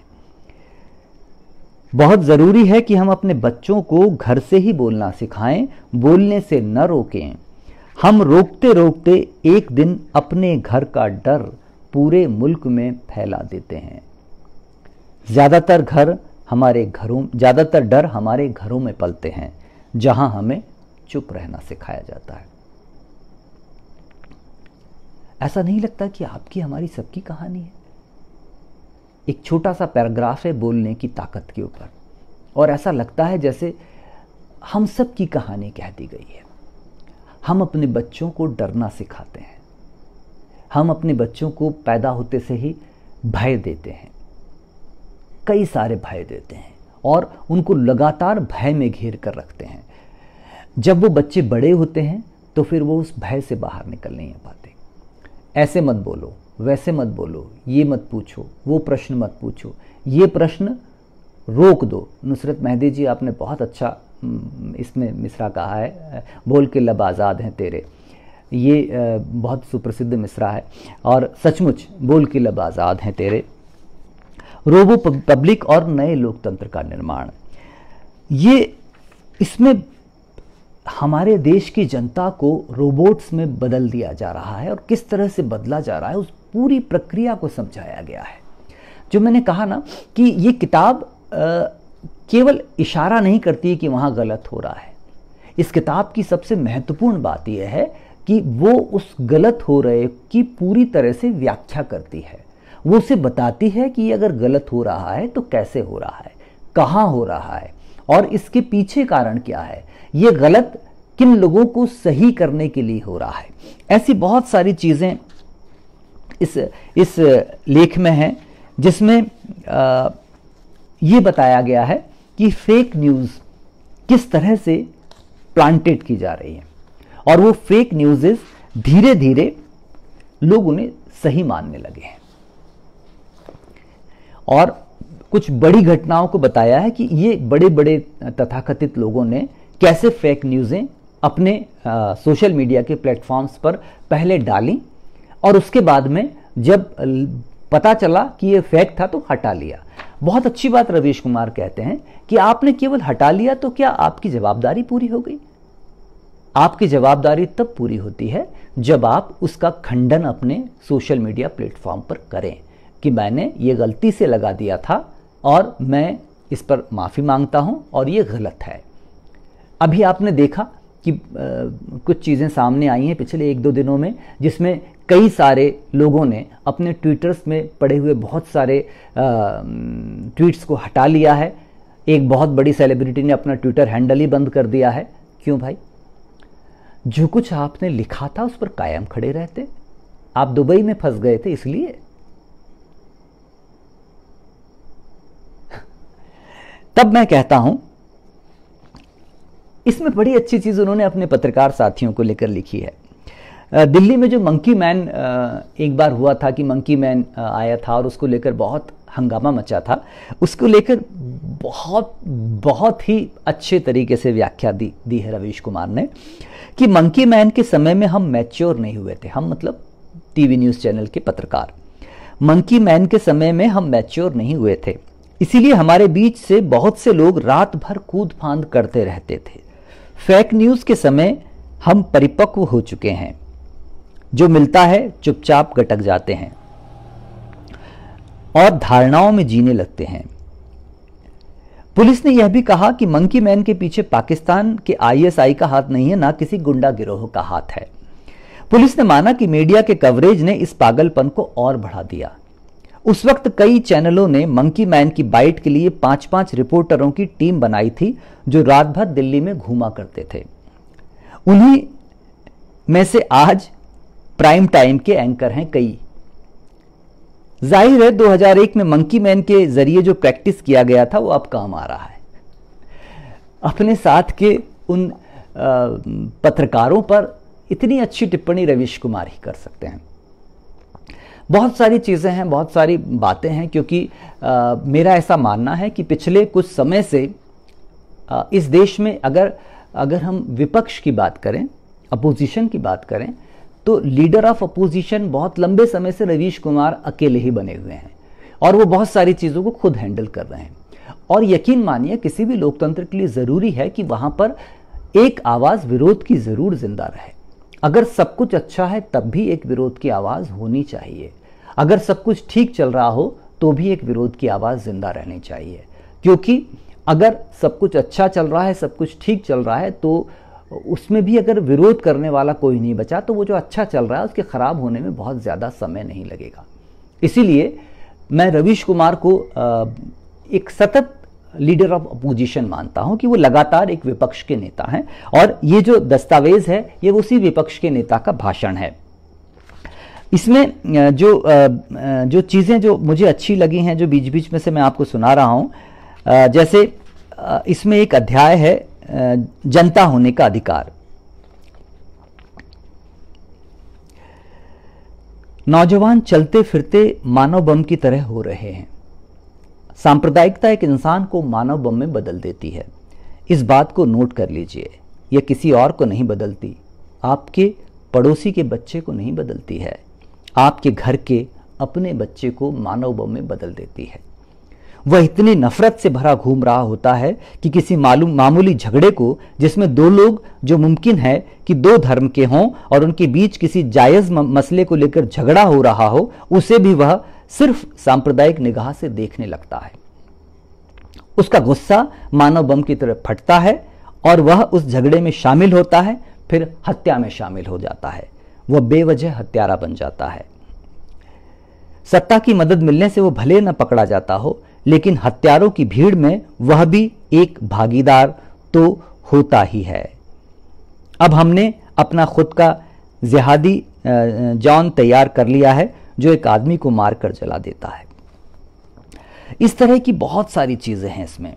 बहुत ज़रूरी है कि हम अपने बच्चों को घर से ही बोलना सिखाएं बोलने से न रोकें हम रोकते रोकते एक दिन अपने घर का डर पूरे मुल्क में फैला देते हैं ज़्यादातर घर हमारे घरों ज़्यादातर डर हमारे घरों में पलते हैं जहां हमें चुप रहना सिखाया जाता है ऐसा नहीं लगता कि आपकी हमारी सबकी कहानी है एक छोटा सा पैराग्राफ है बोलने की ताकत के ऊपर और ऐसा लगता है जैसे हम सब की कहानी कह दी गई है हम अपने बच्चों को डरना सिखाते हैं हम अपने बच्चों को पैदा होते से ही भय देते हैं कई सारे भय देते हैं और उनको लगातार भय में घेर कर रखते हैं जब वो बच्चे बड़े होते हैं तो फिर वो उस भय से बाहर निकल नहीं आ पाते ऐसे मत बोलो वैसे मत बोलो ये मत पूछो वो प्रश्न मत पूछो ये प्रश्न रोक दो नुसरत मेहदी जी आपने बहुत अच्छा हम्म, इसमें मिसरा कहा है बोल के लब आज़ाद हैं तेरे ये बहुत सुप्रसिद्ध मिसरा है और सचमुच बोल के लब आज़ाद हैं तेरे रोबो पब्लिक और नए लोकतंत्र का निर्माण ये इसमें हमारे देश की जनता को रोबोट्स में बदल दिया जा रहा है और किस तरह से बदला जा रहा है उस पूरी प्रक्रिया को समझाया गया है जो मैंने कहा ना कि ये किताब केवल इशारा नहीं करती कि वहाँ गलत हो रहा है इस किताब की सबसे महत्वपूर्ण बात यह है कि वो उस गलत हो रहे की पूरी तरह से व्याख्या करती है वो उसे बताती है कि अगर गलत हो रहा है तो कैसे हो रहा है कहाँ हो रहा है और इसके पीछे कारण क्या है ये गलत किन लोगों को सही करने के लिए हो रहा है ऐसी बहुत सारी चीज़ें इस इस लेख में हैं जिसमें ये बताया गया है कि फेक न्यूज़ किस तरह से प्लांटेड की जा रही है और वो फेक न्यूज़ेस धीरे धीरे लोग उन्हें सही मानने लगे हैं और कुछ बड़ी घटनाओं को बताया है कि ये बड़े बड़े तथाकथित लोगों ने कैसे फेक न्यूज़ें अपने आ, सोशल मीडिया के प्लेटफॉर्म्स पर पहले डाली और उसके बाद में जब पता चला कि ये फेक था तो हटा लिया बहुत अच्छी बात रवीश कुमार कहते हैं कि आपने केवल हटा लिया तो क्या आपकी जवाबदारी पूरी हो गई आपकी जवाबदारी तब पूरी होती है जब आप उसका खंडन अपने सोशल मीडिया प्लेटफॉर्म पर करें कि मैंने ये गलती से लगा दिया था और मैं इस पर माफ़ी मांगता हूँ और ये गलत है अभी आपने देखा कि आ, कुछ चीज़ें सामने आई हैं पिछले एक दो दिनों में जिसमें कई सारे लोगों ने अपने ट्विटर्स में पड़े हुए बहुत सारे ट्वीट्स को हटा लिया है एक बहुत बड़ी सेलिब्रिटी ने अपना ट्विटर हैंडल ही बंद कर दिया है क्यों भाई जो कुछ आपने लिखा था उस पर कायम खड़े रहते आप दुबई में फंस गए थे इसलिए तब मैं कहता हूं इसमें बड़ी अच्छी चीज उन्होंने अपने पत्रकार साथियों को लेकर लिखी है दिल्ली में जो मंकी मैन एक बार हुआ था कि मंकी मैन आया था और उसको लेकर बहुत हंगामा मचा था उसको लेकर बहुत बहुत ही अच्छे तरीके से व्याख्या दी दी है रवीश कुमार ने कि मंकी मैन के समय में हम मैच्योर नहीं हुए थे हम मतलब टीवी न्यूज़ चैनल के पत्रकार मंकी मैन के समय में हम मैच्योर नहीं हुए थे इसीलिए हमारे बीच से बहुत से लोग रात भर कूद फांद करते रहते थे फेक न्यूज़ के समय हम परिपक्व हो चुके हैं जो मिलता है चुपचाप गटक जाते हैं और धारणाओं में जीने लगते हैं पुलिस ने यह भी कहा कि मंकी मैन के पीछे पाकिस्तान के आईएसआई का हाथ नहीं है ना किसी गुंडा गिरोह का हाथ है पुलिस ने माना कि मीडिया के कवरेज ने इस पागलपन को और बढ़ा दिया उस वक्त कई चैनलों ने मंकी मैन की बाइट के लिए पांच पांच रिपोर्टरों की टीम बनाई थी जो रात भर दिल्ली में घूमा करते थे उन्हीं में से आज प्राइम टाइम के एंकर हैं कई जाहिर है 2001 में मंकी मैन के जरिए जो प्रैक्टिस किया गया था वो अब काम आ रहा है अपने साथ के उन पत्रकारों पर इतनी अच्छी टिप्पणी रविश कुमार ही कर सकते हैं बहुत सारी चीज़ें हैं बहुत सारी बातें हैं क्योंकि आ, मेरा ऐसा मानना है कि पिछले कुछ समय से आ, इस देश में अगर अगर हम विपक्ष की बात करें अपोजिशन की बात करें तो लीडर ऑफ अपोजिशन बहुत लंबे समय से रवीश कुमार अकेले ही बने हुए हैं और वो बहुत सारी चीज़ों को खुद हैंडल कर रहे हैं और यकीन मानिए किसी भी लोकतंत्र के लिए ज़रूरी है कि वहाँ पर एक आवाज़ विरोध की ज़रूर जिंदा रहे अगर सब कुछ अच्छा है तब भी एक विरोध की आवाज़ होनी चाहिए अगर सब कुछ ठीक चल रहा हो तो भी एक विरोध की आवाज़ ज़िंदा रहनी चाहिए क्योंकि अगर सब कुछ अच्छा चल रहा है सब कुछ ठीक चल रहा है तो उसमें भी अगर विरोध करने वाला कोई नहीं बचा तो वो जो अच्छा चल रहा है उसके ख़राब होने में बहुत ज़्यादा समय नहीं लगेगा इसीलिए मैं रवीश कुमार को एक सतत लीडर ऑफ अपोजिशन मानता हूं कि वो लगातार एक विपक्ष के नेता हैं और ये जो दस्तावेज है ये उसी विपक्ष के नेता का भाषण है इसमें जो जो चीज़ें जो मुझे अच्छी लगी हैं जो बीच बीच में से मैं आपको सुना रहा हूँ जैसे इसमें एक अध्याय है जनता होने का अधिकार नौजवान चलते फिरते मानव बम की तरह हो रहे हैं सांप्रदायिकता एक इंसान को मानव बम में बदल देती है इस बात को नोट कर लीजिए यह किसी और को नहीं बदलती आपके पड़ोसी के बच्चे को नहीं बदलती है आपके घर के अपने बच्चे को मानव बम में बदल देती है वह इतनी नफरत से भरा घूम रहा होता है कि किसी मालूम मामूली झगड़े को जिसमें दो लोग जो मुमकिन है कि दो धर्म के हों और उनके बीच किसी जायज मसले को लेकर झगड़ा हो रहा हो उसे भी वह सिर्फ सांप्रदायिक निगाह से देखने लगता है उसका गुस्सा मानव बम की तरह फटता है और वह उस झगड़े में शामिल होता है फिर हत्या में शामिल हो जाता है वह बेवजह हत्यारा बन जाता है सत्ता की मदद मिलने से वह भले न पकड़ा जाता हो लेकिन हत्यारों की भीड़ में वह भी एक भागीदार तो होता ही है अब हमने अपना खुद का जिहादी जॉन तैयार कर लिया है जो एक आदमी को मारकर जला देता है इस तरह की बहुत सारी चीजें हैं इसमें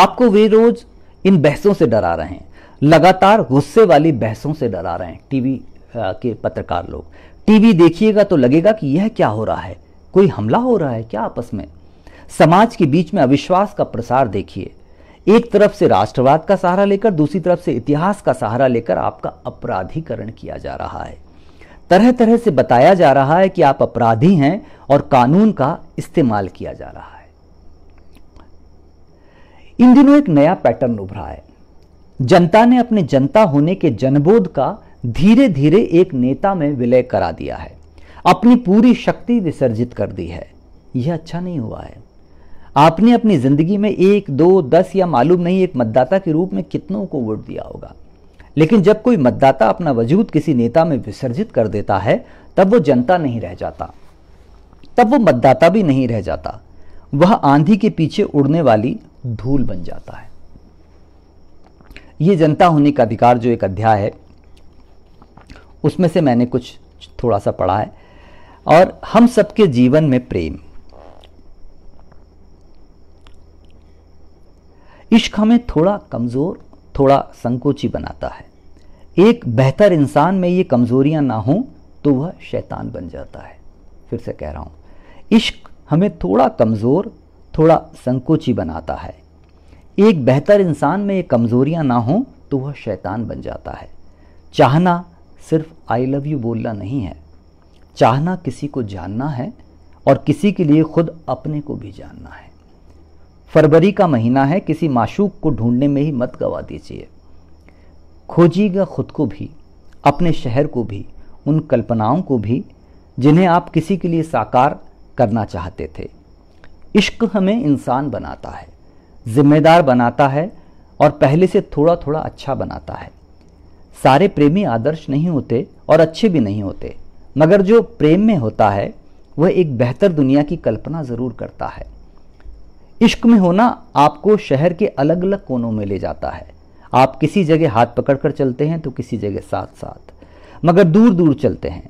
आपको वे रोज इन बहसों से डरा रहे हैं लगातार गुस्से वाली बहसों से डरा रहे हैं टीवी के पत्रकार लोग टीवी देखिएगा तो लगेगा कि यह क्या हो रहा है कोई हमला हो रहा है क्या आपस में समाज के बीच में अविश्वास का प्रसार देखिए एक तरफ से राष्ट्रवाद का सहारा लेकर दूसरी तरफ से इतिहास का सहारा लेकर आपका अपराधीकरण किया जा रहा है तरह तरह से बताया जा रहा है कि आप अपराधी हैं और कानून का इस्तेमाल किया जा रहा है इन दिनों एक नया पैटर्न उभरा है जनता ने अपने जनता होने के जनबोध का धीरे धीरे एक नेता में विलय करा दिया है अपनी पूरी शक्ति विसर्जित कर दी है यह अच्छा नहीं हुआ है आपने अपनी ज़िंदगी में एक दो दस या मालूम नहीं एक मतदाता के रूप में कितनों को वोट दिया होगा लेकिन जब कोई मतदाता अपना वजूद किसी नेता में विसर्जित कर देता है तब वो जनता नहीं रह जाता तब वो मतदाता भी नहीं रह जाता वह आंधी के पीछे उड़ने वाली धूल बन जाता है ये जनता होने का अधिकार जो एक अध्याय है उसमें से मैंने कुछ थोड़ा सा पढ़ा है और हम सबके जीवन में प्रेम इश्क हमें थोड़ा कमज़ोर थोड़ा संकोची बनाता है एक बेहतर इंसान में ये कमजोरियां ना हों तो वह शैतान बन जाता है फिर से कह रहा हूं इश्क हमें थोड़ा कमज़ोर थोड़ा संकोची बनाता है एक बेहतर इंसान में ये कमज़ोरियाँ ना हों तो वह शैतान बन जाता है चाहना सिर्फ आई लव यू बोलना नहीं है चाहना किसी को जानना है और किसी के लिए खुद अपने को भी जानना है फरवरी का महीना है किसी माशूक को ढूंढने में ही मत गवा दीजिए खोजिएगा खुद को भी अपने शहर को भी उन कल्पनाओं को भी जिन्हें आप किसी के लिए साकार करना चाहते थे इश्क हमें इंसान बनाता है जिम्मेदार बनाता है और पहले से थोड़ा थोड़ा अच्छा बनाता है सारे प्रेमी आदर्श नहीं होते और अच्छे भी नहीं होते मगर जो प्रेम में होता है वह एक बेहतर दुनिया की कल्पना ज़रूर करता है इश्क में होना आपको शहर के अलग अलग कोनों में ले जाता है आप किसी जगह हाथ पकड़कर चलते हैं तो किसी जगह साथ साथ मगर दूर दूर चलते हैं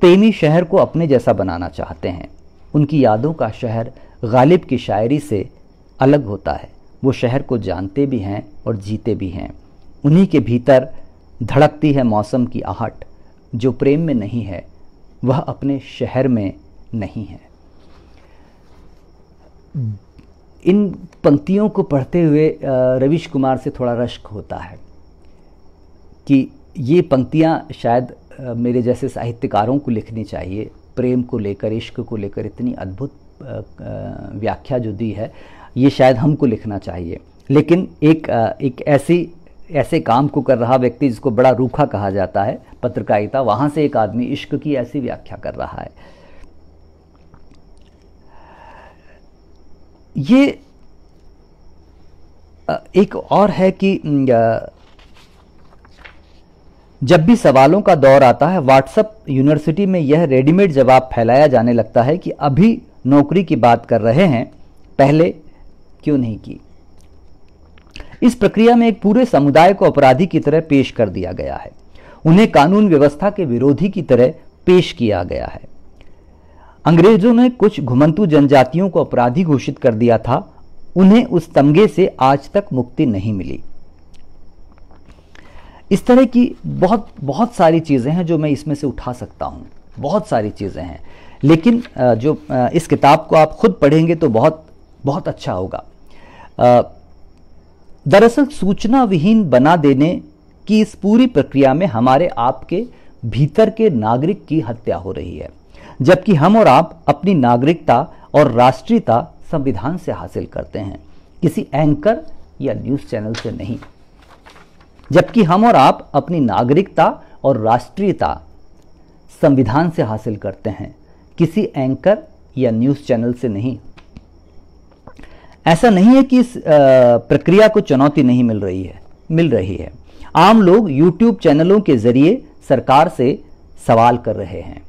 प्रेमी शहर को अपने जैसा बनाना चाहते हैं उनकी यादों का शहर गालिब की शायरी से अलग होता है वो शहर को जानते भी हैं और जीते भी हैं उन्हीं के भीतर धड़कती है मौसम की आहट जो प्रेम में नहीं है वह अपने शहर में नहीं है इन पंक्तियों को पढ़ते हुए रविश कुमार से थोड़ा रश्क होता है कि ये पंक्तियाँ शायद मेरे जैसे साहित्यकारों को लिखनी चाहिए प्रेम को लेकर इश्क को लेकर इतनी अद्भुत व्याख्या जो दी है ये शायद हमको लिखना चाहिए लेकिन एक एक ऐसी ऐसे काम को कर रहा व्यक्ति जिसको बड़ा रूखा कहा जाता है पत्रकारिता वहां से एक आदमी इश्क की ऐसी व्याख्या कर रहा है ये एक और है कि जब भी सवालों का दौर आता है व्हाट्सएप यूनिवर्सिटी में यह रेडीमेड जवाब फैलाया जाने लगता है कि अभी नौकरी की बात कर रहे हैं पहले क्यों नहीं की इस प्रक्रिया में एक पूरे समुदाय को अपराधी की तरह पेश कर दिया गया है उन्हें कानून व्यवस्था के विरोधी की तरह पेश किया गया है अंग्रेजों ने कुछ घुमंतु जनजातियों को अपराधी घोषित कर दिया था उन्हें उस तमगे से आज तक मुक्ति नहीं मिली इस तरह की बहुत बहुत सारी चीज़ें हैं जो मैं इसमें से उठा सकता हूं बहुत सारी चीज़ें हैं लेकिन जो इस किताब को आप खुद पढ़ेंगे तो बहुत बहुत अच्छा होगा दरअसल सूचना विहीन बना देने की इस पूरी प्रक्रिया में हमारे आपके भीतर के नागरिक की हत्या हो रही है जबकि हम और आप अपनी नागरिकता और राष्ट्रीयता संविधान से हासिल करते हैं किसी एंकर या न्यूज चैनल से नहीं जबकि हम और आप अपनी नागरिकता और राष्ट्रीयता संविधान से हासिल करते हैं किसी एंकर या न्यूज चैनल से नहीं ऐसा नहीं है कि इस प्रक्रिया को चुनौती नहीं मिल रही है मिल रही है आम लोग यूट्यूब चैनलों के जरिए सरकार से सवाल कर रहे हैं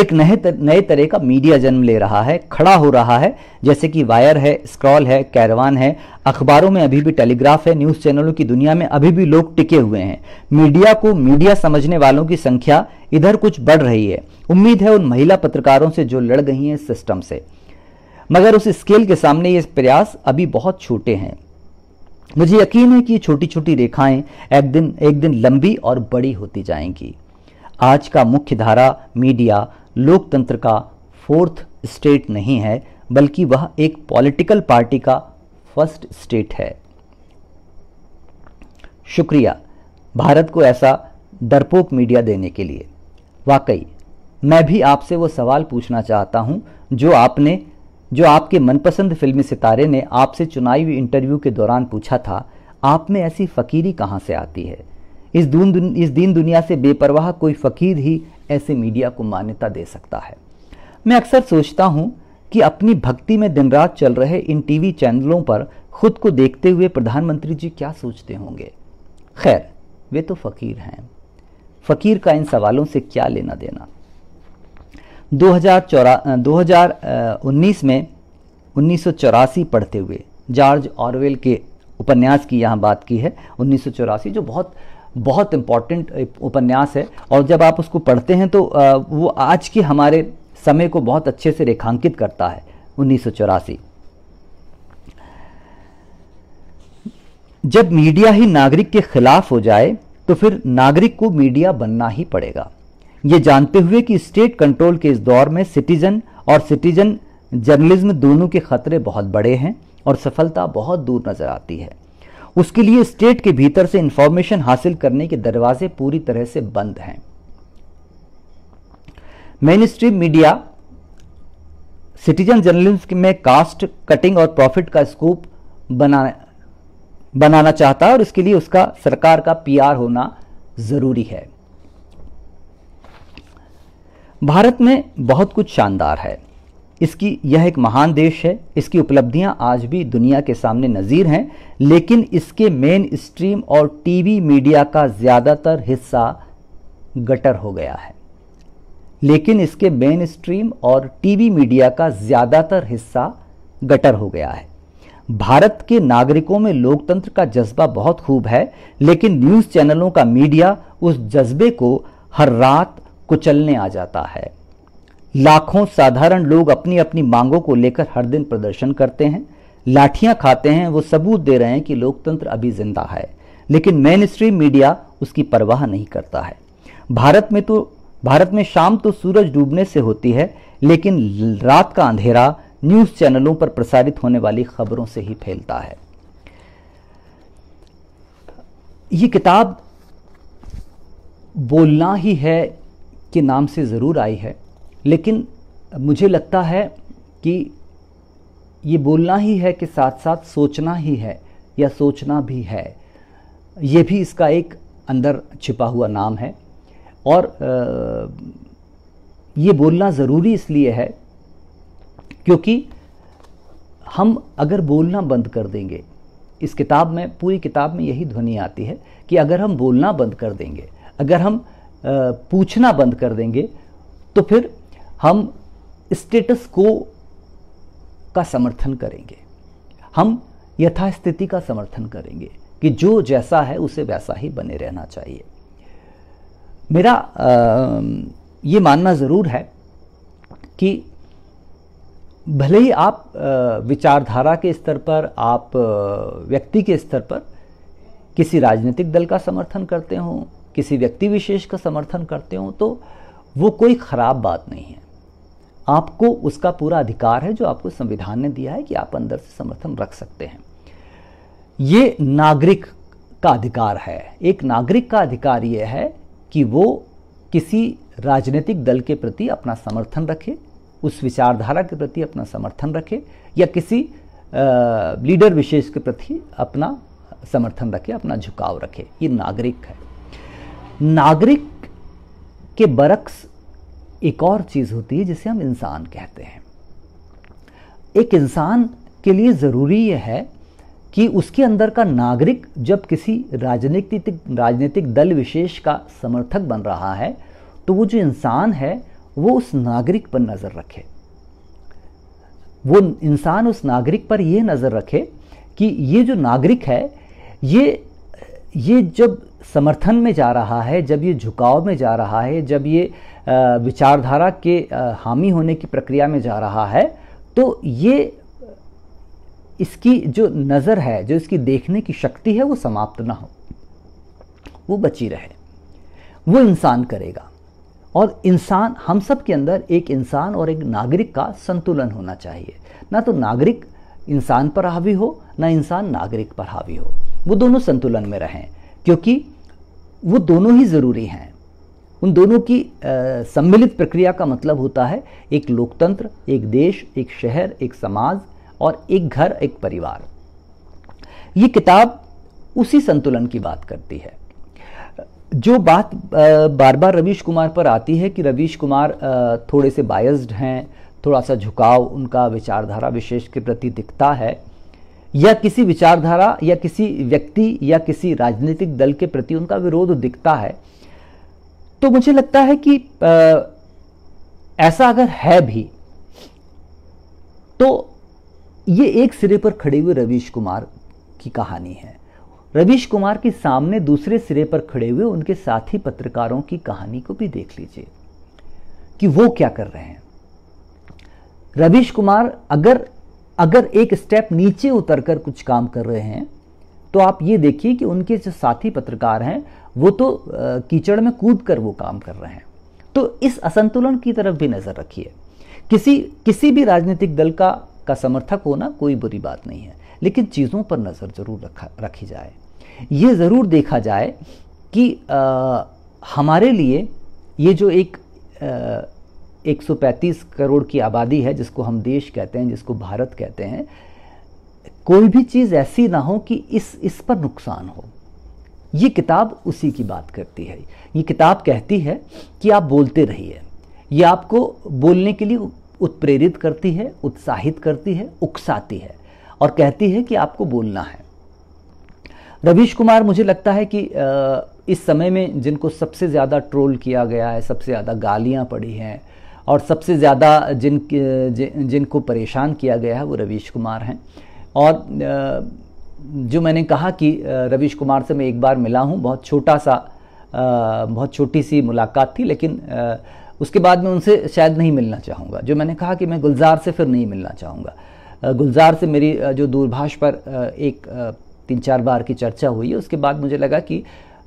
एक नए तर, नए तरह का मीडिया जन्म ले रहा है खड़ा हो रहा है जैसे कि वायर है स्क्रॉल है कैरवान है अखबारों में अभी भी टेलीग्राफ है न्यूज़ चैनलों की दुनिया में अभी भी लोग टिके हुए हैं मीडिया को मीडिया समझने वालों की संख्या इधर कुछ बढ़ रही है उम्मीद है उन महिला पत्रकारों से जो लड़ गई हैं सिस्टम से मगर उस स्केल के सामने ये प्रयास अभी बहुत छोटे हैं मुझे यकीन है कि ये छोटी छोटी रेखाएं एक दिन एक दिन लंबी और बड़ी होती जाएंगी आज का मुख्य धारा मीडिया लोकतंत्र का फोर्थ स्टेट नहीं है बल्कि वह एक पॉलिटिकल पार्टी का फर्स्ट स्टेट है शुक्रिया भारत को ऐसा डरपोक मीडिया देने के लिए वाकई मैं भी आपसे वो सवाल पूछना चाहता हूं जो आपने जो आपके मनपसंद फिल्मी सितारे ने आपसे चुनाई हुई इंटरव्यू के दौरान पूछा था आप में ऐसी फकीरी कहाँ से आती है इस दून दुन, इस दीन दुनिया से बेपरवाह कोई फ़कीर ही ऐसे मीडिया को मान्यता दे सकता है मैं अक्सर सोचता हूँ कि अपनी भक्ति में दिन रात चल रहे इन टीवी चैनलों पर खुद को देखते हुए प्रधानमंत्री जी क्या सोचते होंगे खैर वे तो फ़कीर हैं फ़कीर का इन सवालों से क्या लेना देना दो हजार चौरा दो हजार उन्नीस में उन्नीस पढ़ते हुए जॉर्ज ऑरवेल के उपन्यास की यहाँ बात की है उन्नीस जो बहुत बहुत इम्पॉर्टेंट उपन्यास है और जब आप उसको पढ़ते हैं तो वो आज के हमारे समय को बहुत अच्छे से रेखांकित करता है उन्नीस जब मीडिया ही नागरिक के खिलाफ हो जाए तो फिर नागरिक को मीडिया बनना ही पड़ेगा ये जानते हुए कि स्टेट कंट्रोल के इस दौर में सिटीजन और सिटीजन जर्नलिज्म दोनों के खतरे बहुत बड़े हैं और सफलता बहुत दूर नजर आती है उसके लिए स्टेट के भीतर से इंफॉर्मेशन हासिल करने के दरवाजे पूरी तरह से बंद हैं mainstream media citizen journalism में कास्ट कटिंग और प्रॉफिट का स्कोप बना बनाना चाहता है और इसके लिए उसका सरकार का पीआर होना ज़रूरी है भारत में बहुत कुछ शानदार है इसकी यह एक महान देश है इसकी उपलब्धियां आज भी दुनिया के सामने नज़ीर हैं लेकिन इसके मेन स्ट्रीम और टीवी मीडिया का ज़्यादातर हिस्सा गटर हो गया है लेकिन इसके मेन स्ट्रीम और टीवी मीडिया का ज़्यादातर हिस्सा गटर हो गया है भारत के नागरिकों में लोकतंत्र का जज्बा बहुत खूब है लेकिन न्यूज़ चैनलों का मीडिया उस जज्बे को हर रात कुचलने आ जाता है लाखों साधारण लोग अपनी अपनी मांगों को लेकर हर दिन प्रदर्शन करते हैं लाठियां खाते हैं वो सबूत दे रहे हैं कि लोकतंत्र अभी जिंदा है लेकिन मेन स्ट्रीम मीडिया उसकी परवाह नहीं करता है भारत में तो भारत में शाम तो सूरज डूबने से होती है लेकिन रात का अंधेरा न्यूज चैनलों पर प्रसारित होने वाली खबरों से ही फैलता है ये किताब बोलना ही है के नाम से ज़रूर आई है लेकिन मुझे लगता है कि ये बोलना ही है कि साथ साथ सोचना ही है या सोचना भी है ये भी इसका एक अंदर छिपा हुआ नाम है और ये बोलना ज़रूरी इसलिए है क्योंकि हम अगर बोलना बंद कर देंगे इस किताब में पूरी किताब में यही ध्वनि आती है कि अगर हम बोलना बंद कर देंगे अगर हम पूछना बंद कर देंगे तो फिर हम स्टेटस को का समर्थन करेंगे हम यथास्थिति का समर्थन करेंगे कि जो जैसा है उसे वैसा ही बने रहना चाहिए मेरा आ, ये मानना ज़रूर है कि भले ही आप विचारधारा के स्तर पर आप व्यक्ति के स्तर पर किसी राजनीतिक दल का समर्थन करते हों किसी व्यक्ति विशेष का समर्थन करते हो तो वो कोई खराब बात नहीं है आपको उसका पूरा अधिकार है जो आपको संविधान ने दिया है कि आप अंदर से समर्थन रख सकते हैं ये नागरिक का अधिकार है एक नागरिक का अधिकार ये है कि वो किसी राजनीतिक दल के प्रति अपना समर्थन रखे उस विचारधारा के प्रति अपना समर्थन रखे या किसी लीडर विशेष के प्रति अपना समर्थन रखे अपना झुकाव रखे ये नागरिक है नागरिक के बरक्स एक और चीज़ होती है जिसे हम इंसान कहते हैं एक इंसान के लिए ज़रूरी यह है कि उसके अंदर का नागरिक जब किसी राजनीतिक राजनीतिक दल विशेष का समर्थक बन रहा है तो वो जो इंसान है वो उस नागरिक पर नज़र रखे वो इंसान उस नागरिक पर यह नज़र रखे कि ये जो नागरिक है ये ये जब समर्थन में जा रहा है जब ये झुकाव में जा रहा है जब ये विचारधारा के हामी होने की प्रक्रिया में जा रहा है तो ये इसकी जो नज़र है जो इसकी देखने की शक्ति है वो समाप्त ना हो वो बची रहे वो इंसान करेगा और इंसान हम सब के अंदर एक इंसान और एक नागरिक का संतुलन होना चाहिए ना तो नागरिक इंसान पर हावी हो ना इंसान नागरिक पर हावी हो वो दोनों संतुलन में रहें क्योंकि वो दोनों ही ज़रूरी हैं उन दोनों की सम्मिलित प्रक्रिया का मतलब होता है एक लोकतंत्र एक देश एक शहर एक समाज और एक घर एक परिवार ये किताब उसी संतुलन की बात करती है जो बात बार बार रवीश कुमार पर आती है कि रवीश कुमार थोड़े से बायस्ड हैं थोड़ा सा झुकाव उनका विचारधारा विशेष के प्रति दिखता है या किसी विचारधारा या किसी व्यक्ति या किसी राजनीतिक दल के प्रति उनका विरोध दिखता है तो मुझे लगता है कि ऐसा अगर है भी तो ये एक सिरे पर खड़े हुए रवीश कुमार की कहानी है रवीश कुमार के सामने दूसरे सिरे पर खड़े हुए उनके साथी पत्रकारों की कहानी को भी देख लीजिए कि वो क्या कर रहे हैं रवीश कुमार अगर अगर एक स्टेप नीचे उतरकर कुछ काम कर रहे हैं तो आप ये देखिए कि उनके जो साथी पत्रकार हैं वो तो कीचड़ में कूद कर वो काम कर रहे हैं तो इस असंतुलन की तरफ भी नज़र रखिए किसी किसी भी राजनीतिक दल का का समर्थक होना कोई बुरी बात नहीं है लेकिन चीज़ों पर नज़र जरूर रखा रखी जाए ये ज़रूर देखा जाए कि आ, हमारे लिए ये जो एक आ, 135 करोड़ की आबादी है जिसको हम देश कहते हैं जिसको भारत कहते हैं कोई भी चीज़ ऐसी ना हो कि इस इस पर नुकसान हो ये किताब उसी की बात करती है ये किताब कहती है कि आप बोलते रहिए ये आपको बोलने के लिए उत्प्रेरित करती है उत्साहित करती है उकसाती है और कहती है कि आपको बोलना है रवीश कुमार मुझे लगता है कि इस समय में जिनको सबसे ज़्यादा ट्रोल किया गया है सबसे ज़्यादा गालियाँ पड़ी हैं और सबसे ज़्यादा जिन जिनको परेशान किया गया है वो रवीश कुमार हैं और जो मैंने कहा कि रवीश कुमार से मैं एक बार मिला हूँ बहुत छोटा सा बहुत छोटी सी मुलाकात थी लेकिन उसके बाद मैं उनसे शायद नहीं मिलना चाहूँगा जो मैंने कहा कि मैं गुलजार से फिर नहीं मिलना चाहूँगा गुलजार से मेरी जो दूरभाष पर एक तीन चार बार की चर्चा हुई है उसके बाद मुझे लगा कि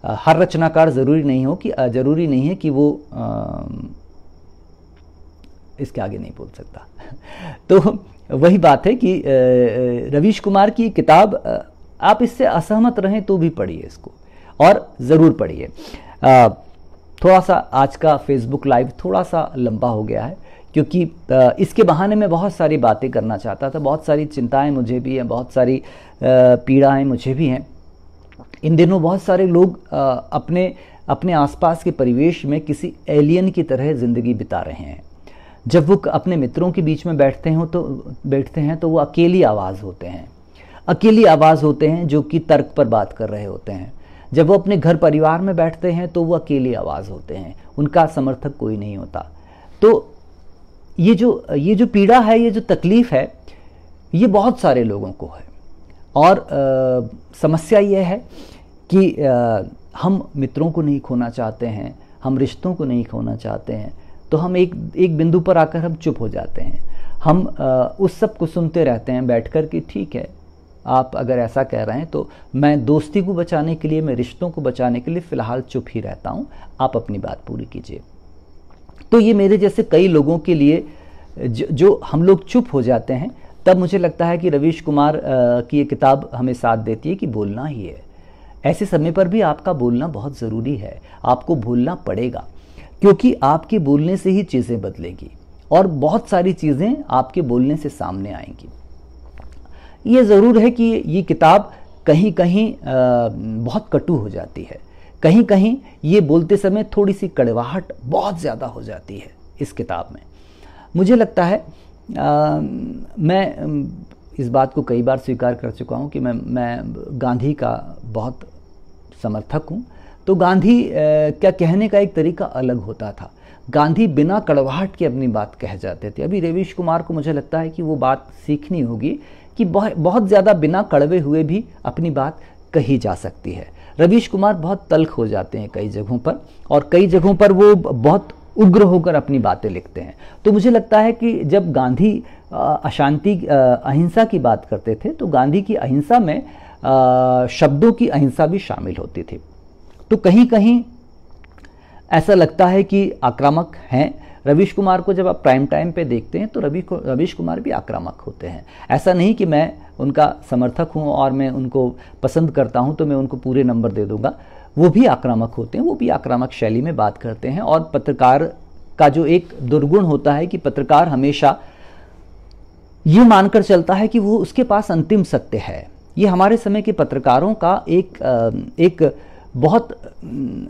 हर रचनाकार ज़रूरी नहीं हो कि ज़रूरी नहीं है कि वो इसके आगे नहीं बोल सकता तो वही बात है कि रवीश कुमार की किताब आप इससे असहमत रहें तो भी पढ़िए इसको और ज़रूर पढ़िए थोड़ा सा आज का फेसबुक लाइव थोड़ा सा लंबा हो गया है क्योंकि इसके बहाने में बहुत सारी बातें करना चाहता था बहुत सारी चिंताएं मुझे भी हैं बहुत सारी पीड़ाएं मुझे भी हैं इन दिनों बहुत सारे लोग अपने अपने आसपास के परिवेश में किसी एलियन की तरह ज़िंदगी बिता रहे हैं जब वो अपने मित्रों के बीच में बैठते हो तो बैठते हैं तो वो अकेली आवाज़ होते हैं अकेली आवाज़ होते हैं जो कि तर्क पर बात कर रहे होते हैं जब वो अपने घर परिवार में बैठते हैं तो वो अकेली आवाज़ होते हैं उनका समर्थक कोई नहीं होता तो ये जो ये जो पीड़ा है ये जो तकलीफ़ है ये बहुत सारे लोगों को है और आ, समस्या ये है कि आ, हम मित्रों को नहीं खोना चाहते हैं हम रिश्तों को नहीं खोना चाहते हैं तो हम एक एक बिंदु पर आकर हम चुप हो जाते हैं हम आ, उस सब को सुनते रहते हैं बैठ कर कि ठीक है आप अगर ऐसा कह रहे हैं तो मैं दोस्ती को बचाने के लिए मैं रिश्तों को बचाने के लिए फ़िलहाल चुप ही रहता हूँ आप अपनी बात पूरी कीजिए तो ये मेरे जैसे कई लोगों के लिए जो, जो हम लोग चुप हो जाते हैं तब मुझे लगता है कि रवीश कुमार आ, की ये किताब हमें साथ देती है कि बोलना ही है ऐसे समय पर भी आपका बोलना बहुत ज़रूरी है आपको बोलना पड़ेगा क्योंकि आपके बोलने से ही चीज़ें बदलेगी और बहुत सारी चीज़ें आपके बोलने से सामने आएंगी ये ज़रूर है कि ये किताब कहीं कहीं बहुत कटु हो जाती है कहीं कहीं ये बोलते समय थोड़ी सी कड़वाहट बहुत ज़्यादा हो जाती है इस किताब में मुझे लगता है आ, मैं इस बात को कई बार स्वीकार कर चुका हूँ कि मैं मैं गांधी का बहुत समर्थक हूँ तो गांधी क्या कहने का एक तरीका अलग होता था गांधी बिना कड़वाहट के अपनी बात कह जाते थे अभी रवीश कुमार को मुझे लगता है कि वो बात सीखनी होगी कि बहुत बहुत ज़्यादा बिना कड़वे हुए भी अपनी बात कही जा सकती है रवीश कुमार बहुत तल्ख हो जाते हैं कई जगहों पर और कई जगहों पर वो बहुत उग्र होकर अपनी बातें लिखते हैं तो मुझे लगता है कि जब गांधी अशांति अहिंसा की बात करते थे तो गांधी की अहिंसा में शब्दों की अहिंसा भी शामिल होती थी तो कहीं कहीं ऐसा लगता है कि आक्रामक हैं रवीश कुमार को जब आप प्राइम टाइम पे देखते हैं तो रवि रवीश कुमार भी आक्रामक होते हैं ऐसा नहीं कि मैं उनका समर्थक हूँ और मैं उनको पसंद करता हूँ तो मैं उनको पूरे नंबर दे दूँगा वो भी आक्रामक होते हैं वो भी आक्रामक शैली में बात करते हैं और पत्रकार का जो एक दुर्गुण होता है कि पत्रकार हमेशा ये मानकर चलता है कि वो उसके पास अंतिम सत्य है ये हमारे समय के पत्रकारों का एक एक बहुत हम्म,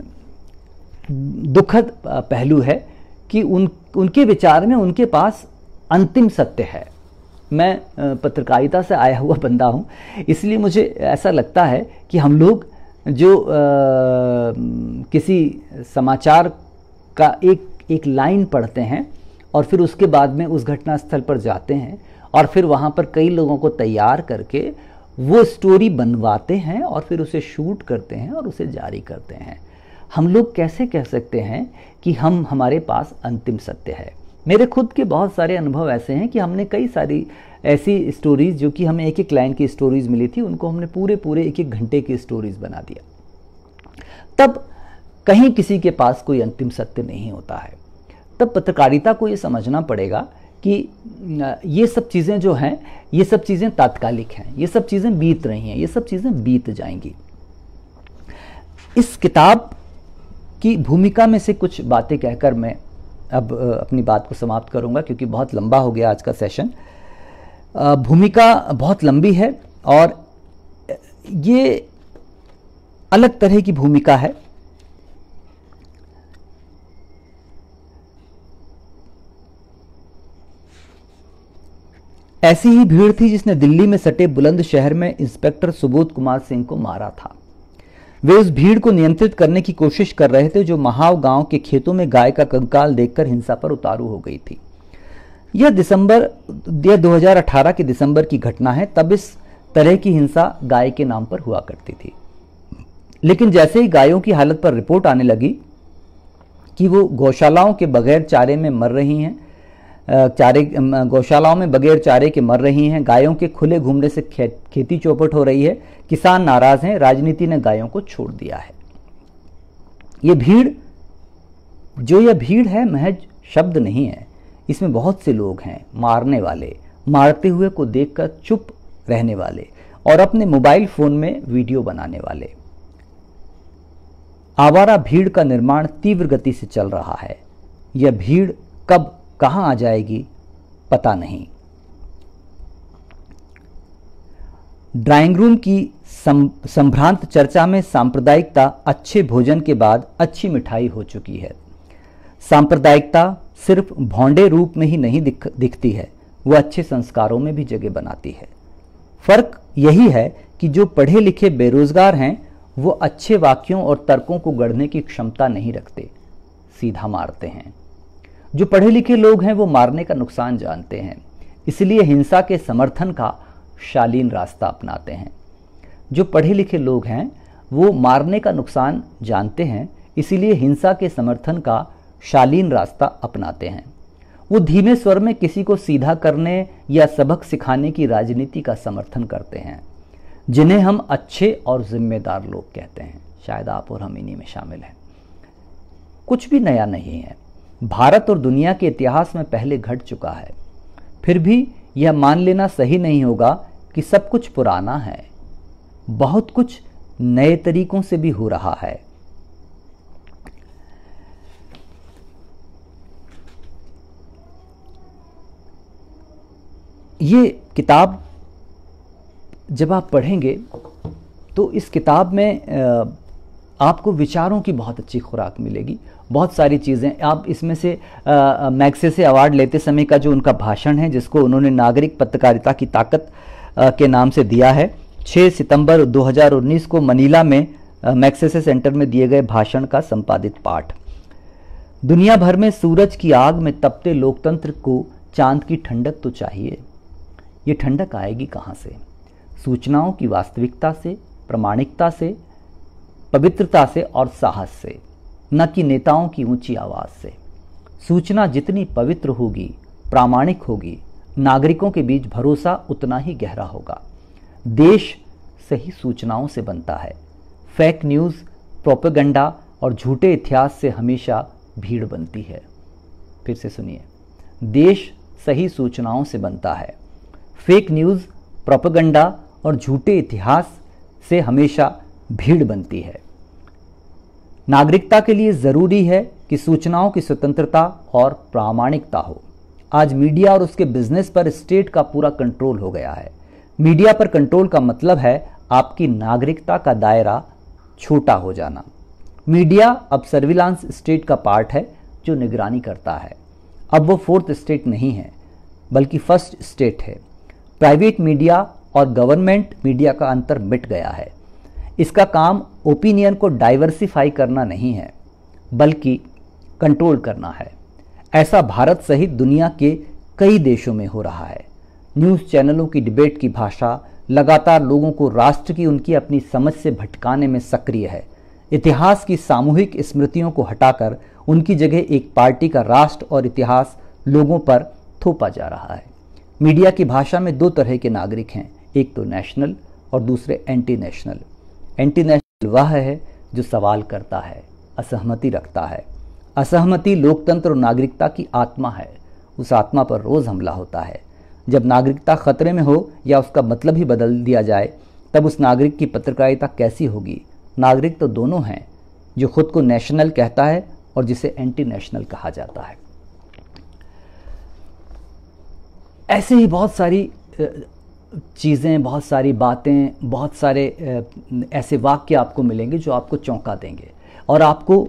दुखद पहलू है कि उन उनके विचार में उनके पास अंतिम सत्य है मैं पत्रकारिता से आया हुआ बंदा हूँ इसलिए मुझे ऐसा लगता है कि हम लोग जो आ, किसी समाचार का एक एक लाइन पढ़ते हैं और फिर उसके बाद में उस घटनास्थल पर जाते हैं और फिर वहाँ पर कई लोगों को तैयार करके वो स्टोरी बनवाते हैं और फिर उसे शूट करते हैं और उसे जारी करते हैं हम लोग कैसे कह सकते हैं कि हम हमारे पास अंतिम सत्य है मेरे खुद के बहुत सारे अनुभव ऐसे हैं कि हमने कई सारी ऐसी स्टोरीज़ जो कि हमें एक एक क्लाइंट की स्टोरीज़ मिली थी उनको हमने पूरे पूरे एक एक घंटे की स्टोरीज़ बना दिया तब कहीं किसी के पास कोई अंतिम सत्य नहीं होता है तब पत्रकारिता को यह समझना पड़ेगा कि ये सब चीज़ें जो हैं ये सब चीज़ें तात्कालिक हैं ये सब चीज़ें बीत रही हैं ये सब चीज़ें बीत जाएंगी इस किताब की भूमिका में से कुछ बातें कहकर मैं अब अपनी बात को समाप्त करूंगा क्योंकि बहुत लंबा हो गया आज का सेशन भूमिका बहुत लंबी है और ये अलग तरह की भूमिका है ऐसी ही भीड़ थी जिसने दिल्ली में सटे बुलंद शहर में इंस्पेक्टर सुबोध कुमार सिंह को मारा था वे उस भीड़ को नियंत्रित करने की कोशिश कर रहे थे जो महाव गांव के खेतों में गाय का कंकाल देखकर हिंसा पर उतारू हो गई थी यह दिसंबर यह 2018 के दिसंबर की घटना है तब इस तरह की हिंसा गाय के नाम पर हुआ करती थी लेकिन जैसे ही गायों की हालत पर रिपोर्ट आने लगी कि वो गौशालाओं के बगैर चारे में मर रही हैं चारे गौशालाओं में बगैर चारे के मर रही हैं गायों के खुले घूमने से खे, खेती चौपट हो रही है किसान नाराज हैं राजनीति ने गायों को छोड़ दिया है ये भीड़ जो यह भीड़ है महज शब्द नहीं है इसमें बहुत से लोग हैं मारने वाले मारते हुए को देखकर चुप रहने वाले और अपने मोबाइल फोन में वीडियो बनाने वाले आवारा भीड़ का निर्माण तीव्र गति से चल रहा है यह भीड़ कब कहाँ आ जाएगी पता नहीं ड्राइंग रूम की संभ्रांत चर्चा में सांप्रदायिकता अच्छे भोजन के बाद अच्छी मिठाई हो चुकी है सांप्रदायिकता सिर्फ भौंडे रूप में ही नहीं दिख, दिखती है वह अच्छे संस्कारों में भी जगह बनाती है फर्क यही है कि जो पढ़े लिखे बेरोजगार हैं वो अच्छे वाक्यों और तर्कों को गढ़ने की क्षमता नहीं रखते सीधा मारते हैं जो पढ़े लिखे लोग हैं वो मारने का नुकसान जानते हैं इसलिए हिंसा के समर्थन का शालीन रास्ता अपनाते हैं जो पढ़े लिखे लोग हैं वो मारने का नुकसान जानते हैं इसीलिए हिंसा के समर्थन का शालीन रास्ता अपनाते हैं वो धीमे स्वर में किसी को सीधा करने या सबक सिखाने की राजनीति का समर्थन करते हैं जिन्हें हम अच्छे और जिम्मेदार लोग कहते हैं शायद आप और हम इन्हीं में शामिल हैं कुछ भी नया नहीं है भारत और दुनिया के इतिहास में पहले घट चुका है फिर भी यह मान लेना सही नहीं होगा कि सब कुछ पुराना है बहुत कुछ नए तरीकों से भी हो रहा है ये किताब जब आप पढ़ेंगे तो इस किताब में आपको विचारों की बहुत अच्छी खुराक मिलेगी बहुत सारी चीज़ें आप इसमें से मैक्से से अवार्ड लेते समय का जो उनका भाषण है जिसको उन्होंने नागरिक पत्रकारिता की ताकत आ, के नाम से दिया है 6 सितंबर 2019 को मनीला में मैक्से सेंटर में दिए गए भाषण का संपादित पाठ दुनिया भर में सूरज की आग में तपते लोकतंत्र को चांद की ठंडक तो चाहिए ये ठंडक आएगी कहाँ से सूचनाओं की वास्तविकता से प्रमाणिकता से पवित्रता से और साहस से न कि नेताओं की ऊंची आवाज से सूचना जितनी पवित्र होगी प्रामाणिक होगी नागरिकों के बीच भरोसा उतना ही गहरा होगा देश सही सूचनाओं से बनता है फेक न्यूज़ प्रोपेगंडा और झूठे इतिहास से हमेशा भीड़ बनती है फिर से सुनिए देश सही सूचनाओं से बनता है फेक न्यूज़ प्रोपेगंडा और झूठे इतिहास से हमेशा भीड़ बनती है नागरिकता के लिए जरूरी है कि सूचनाओं की स्वतंत्रता और प्रामाणिकता हो आज मीडिया और उसके बिजनेस पर स्टेट का पूरा कंट्रोल हो गया है मीडिया पर कंट्रोल का मतलब है आपकी नागरिकता का दायरा छोटा हो जाना मीडिया अब सर्विलांस स्टेट का पार्ट है जो निगरानी करता है अब वो फोर्थ स्टेट नहीं है बल्कि फर्स्ट स्टेट है प्राइवेट मीडिया और गवर्नमेंट मीडिया का अंतर मिट गया है इसका काम ओपिनियन को डाइवर्सिफाई करना नहीं है बल्कि कंट्रोल करना है ऐसा भारत सहित दुनिया के कई देशों में हो रहा है न्यूज़ चैनलों की डिबेट की भाषा लगातार लोगों को राष्ट्र की उनकी अपनी समझ से भटकाने में सक्रिय है इतिहास की सामूहिक स्मृतियों को हटाकर उनकी जगह एक पार्टी का राष्ट्र और इतिहास लोगों पर थोपा जा रहा है मीडिया की भाषा में दो तरह के नागरिक हैं एक तो नेशनल और दूसरे एंटी नेशनल एंटी नेशनल वह है जो सवाल करता है असहमति रखता है असहमति लोकतंत्र और नागरिकता की आत्मा है उस आत्मा पर रोज़ हमला होता है जब नागरिकता खतरे में हो या उसका मतलब ही बदल दिया जाए तब उस नागरिक की पत्रकारिता कैसी होगी नागरिक तो दोनों हैं जो खुद को नेशनल कहता है और जिसे एंटी नेशनल कहा जाता है ऐसे ही बहुत सारी चीज़ें बहुत सारी बातें बहुत सारे ऐसे वाक्य आपको मिलेंगे जो आपको चौंका देंगे और आपको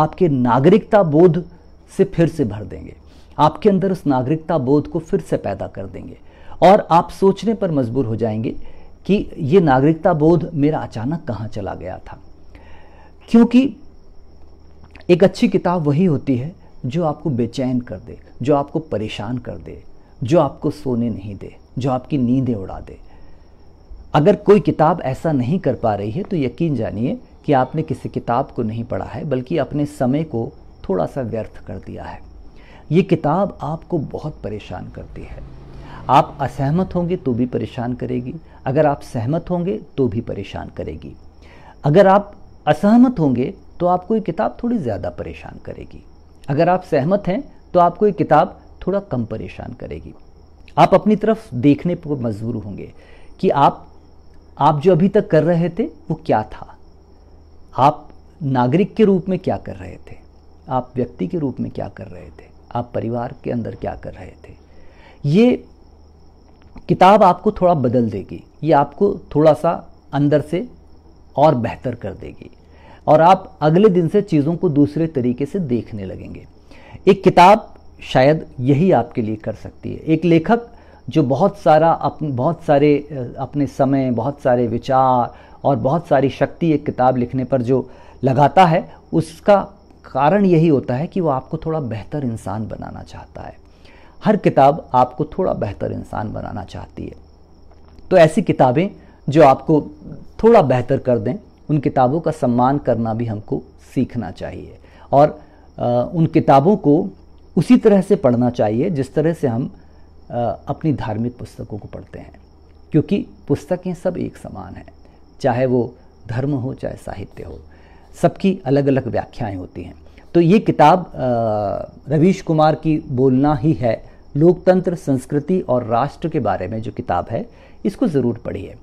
आपके नागरिकता बोध से फिर से भर देंगे आपके अंदर उस नागरिकता बोध को फिर से पैदा कर देंगे और आप सोचने पर मजबूर हो जाएंगे कि ये नागरिकता बोध मेरा अचानक कहाँ चला गया था क्योंकि एक अच्छी किताब वही होती है जो आपको बेचैन कर दे जो आपको परेशान कर दे जो आपको सोने नहीं दे जो आपकी नींदें उड़ा दे अगर कोई किताब ऐसा नहीं कर पा रही है तो यकीन जानिए कि आपने किसी किताब को नहीं पढ़ा है बल्कि अपने समय को थोड़ा सा व्यर्थ कर दिया है ये किताब आपको बहुत परेशान करती है आप असहमत होंगे तो भी परेशान करेगी अगर आप सहमत होंगे तो भी परेशान करेगी अगर आप असहमत होंगे तो आपको ये किताब थोड़ी ज़्यादा परेशान करेगी अगर आप सहमत हैं तो आपको ये किताब थोड़ा कम परेशान करेगी आप अपनी तरफ देखने पर मजबूर होंगे कि आप आप जो अभी तक कर रहे थे वो क्या था आप नागरिक के रूप में क्या कर रहे थे आप व्यक्ति के रूप में क्या कर रहे थे आप परिवार के अंदर क्या कर रहे थे ये किताब आपको थोड़ा बदल देगी ये आपको थोड़ा सा अंदर से और बेहतर कर देगी और आप अगले दिन से चीज़ों को दूसरे तरीके से देखने लगेंगे एक किताब शायद यही आपके लिए कर सकती है एक लेखक जो बहुत सारा अपन बहुत सारे अपने समय बहुत सारे विचार और बहुत सारी शक्ति एक किताब लिखने पर जो लगाता है उसका कारण यही होता है कि वो आपको थोड़ा बेहतर इंसान बनाना चाहता है हर किताब आपको थोड़ा बेहतर इंसान बनाना चाहती है तो ऐसी किताबें जो आपको थोड़ा बेहतर कर दें उन किताबों का सम्मान करना भी हमको सीखना चाहिए और आ, उन किताबों को उसी तरह से पढ़ना चाहिए जिस तरह से हम अपनी धार्मिक पुस्तकों को पढ़ते हैं क्योंकि पुस्तकें सब एक समान हैं चाहे वो धर्म हो चाहे साहित्य हो सबकी अलग अलग व्याख्याएं होती हैं तो ये किताब रवीश कुमार की बोलना ही है लोकतंत्र संस्कृति और राष्ट्र के बारे में जो किताब है इसको ज़रूर पढ़िए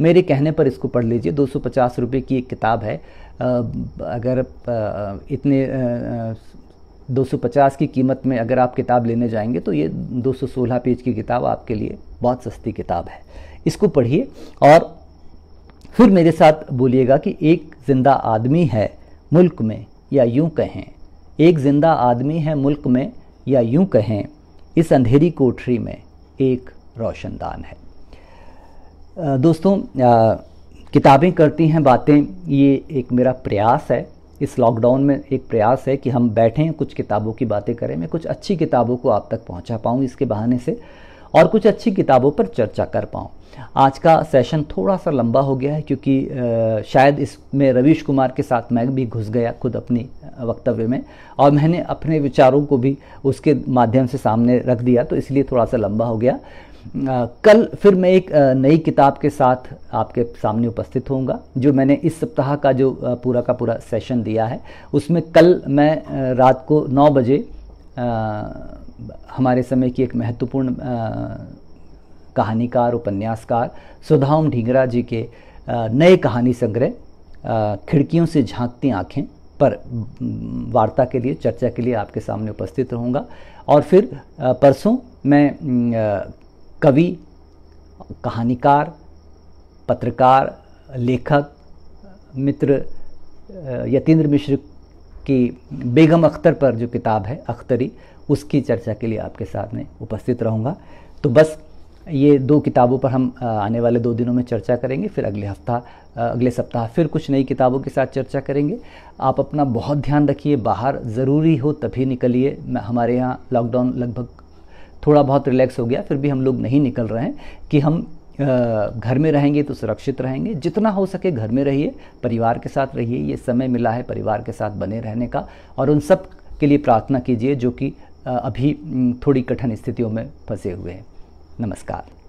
मेरे कहने पर इसको पढ़ लीजिए दो सौ की एक किताब है अगर इतने 250 की कीमत में अगर आप किताब लेने जाएंगे तो ये 216 पेज की किताब आपके लिए बहुत सस्ती किताब है इसको पढ़िए और फिर मेरे साथ बोलिएगा कि एक ज़िंदा आदमी है मुल्क में या यूं कहें एक ज़िंदा आदमी है मुल्क में या यूं कहें इस अंधेरी कोठरी में एक रोशनदान है दोस्तों किताबें करती हैं बातें ये एक मेरा प्रयास है इस लॉकडाउन में एक प्रयास है कि हम बैठें कुछ किताबों की बातें करें मैं कुछ अच्छी किताबों को आप तक पहुंचा पाऊँ इसके बहाने से और कुछ अच्छी किताबों पर चर्चा कर पाऊँ आज का सेशन थोड़ा सा लंबा हो गया है क्योंकि शायद इसमें रवीश कुमार के साथ मैं भी घुस गया खुद अपनी वक्तव्य में और मैंने अपने विचारों को भी उसके माध्यम से सामने रख दिया तो इसलिए थोड़ा सा लंबा हो गया कल फिर मैं एक नई किताब के साथ आपके सामने उपस्थित होऊंगा जो मैंने इस सप्ताह का जो पूरा का पूरा सेशन दिया है उसमें कल मैं रात को नौ बजे हमारे समय की एक महत्वपूर्ण कहानीकार उपन्यासकार सुधाम ढींगरा जी के नए कहानी संग्रह खिड़कियों से झांकती आँखें पर वार्ता के लिए चर्चा के लिए आपके सामने उपस्थित रहूँगा और फिर परसों मैं कवि कहानीकार पत्रकार लेखक मित्र यतीन्द्र मिश्र की बेगम अख्तर पर जो किताब है अख्तरी उसकी चर्चा के लिए आपके साथ में उपस्थित रहूँगा तो बस ये दो किताबों पर हम आने वाले दो दिनों में चर्चा करेंगे फिर अगले हफ्ता अगले सप्ताह फिर कुछ नई किताबों के साथ चर्चा करेंगे आप अपना बहुत ध्यान रखिए बाहर ज़रूरी हो तभी निकलिए हमारे यहाँ लॉकडाउन लगभग थोड़ा बहुत रिलैक्स हो गया फिर भी हम लोग नहीं निकल रहे हैं कि हम घर में रहेंगे तो सुरक्षित रहेंगे जितना हो सके घर में रहिए परिवार के साथ रहिए ये समय मिला है परिवार के साथ बने रहने का और उन सब के लिए प्रार्थना कीजिए जो कि अभी थोड़ी कठिन स्थितियों में फंसे हुए हैं नमस्कार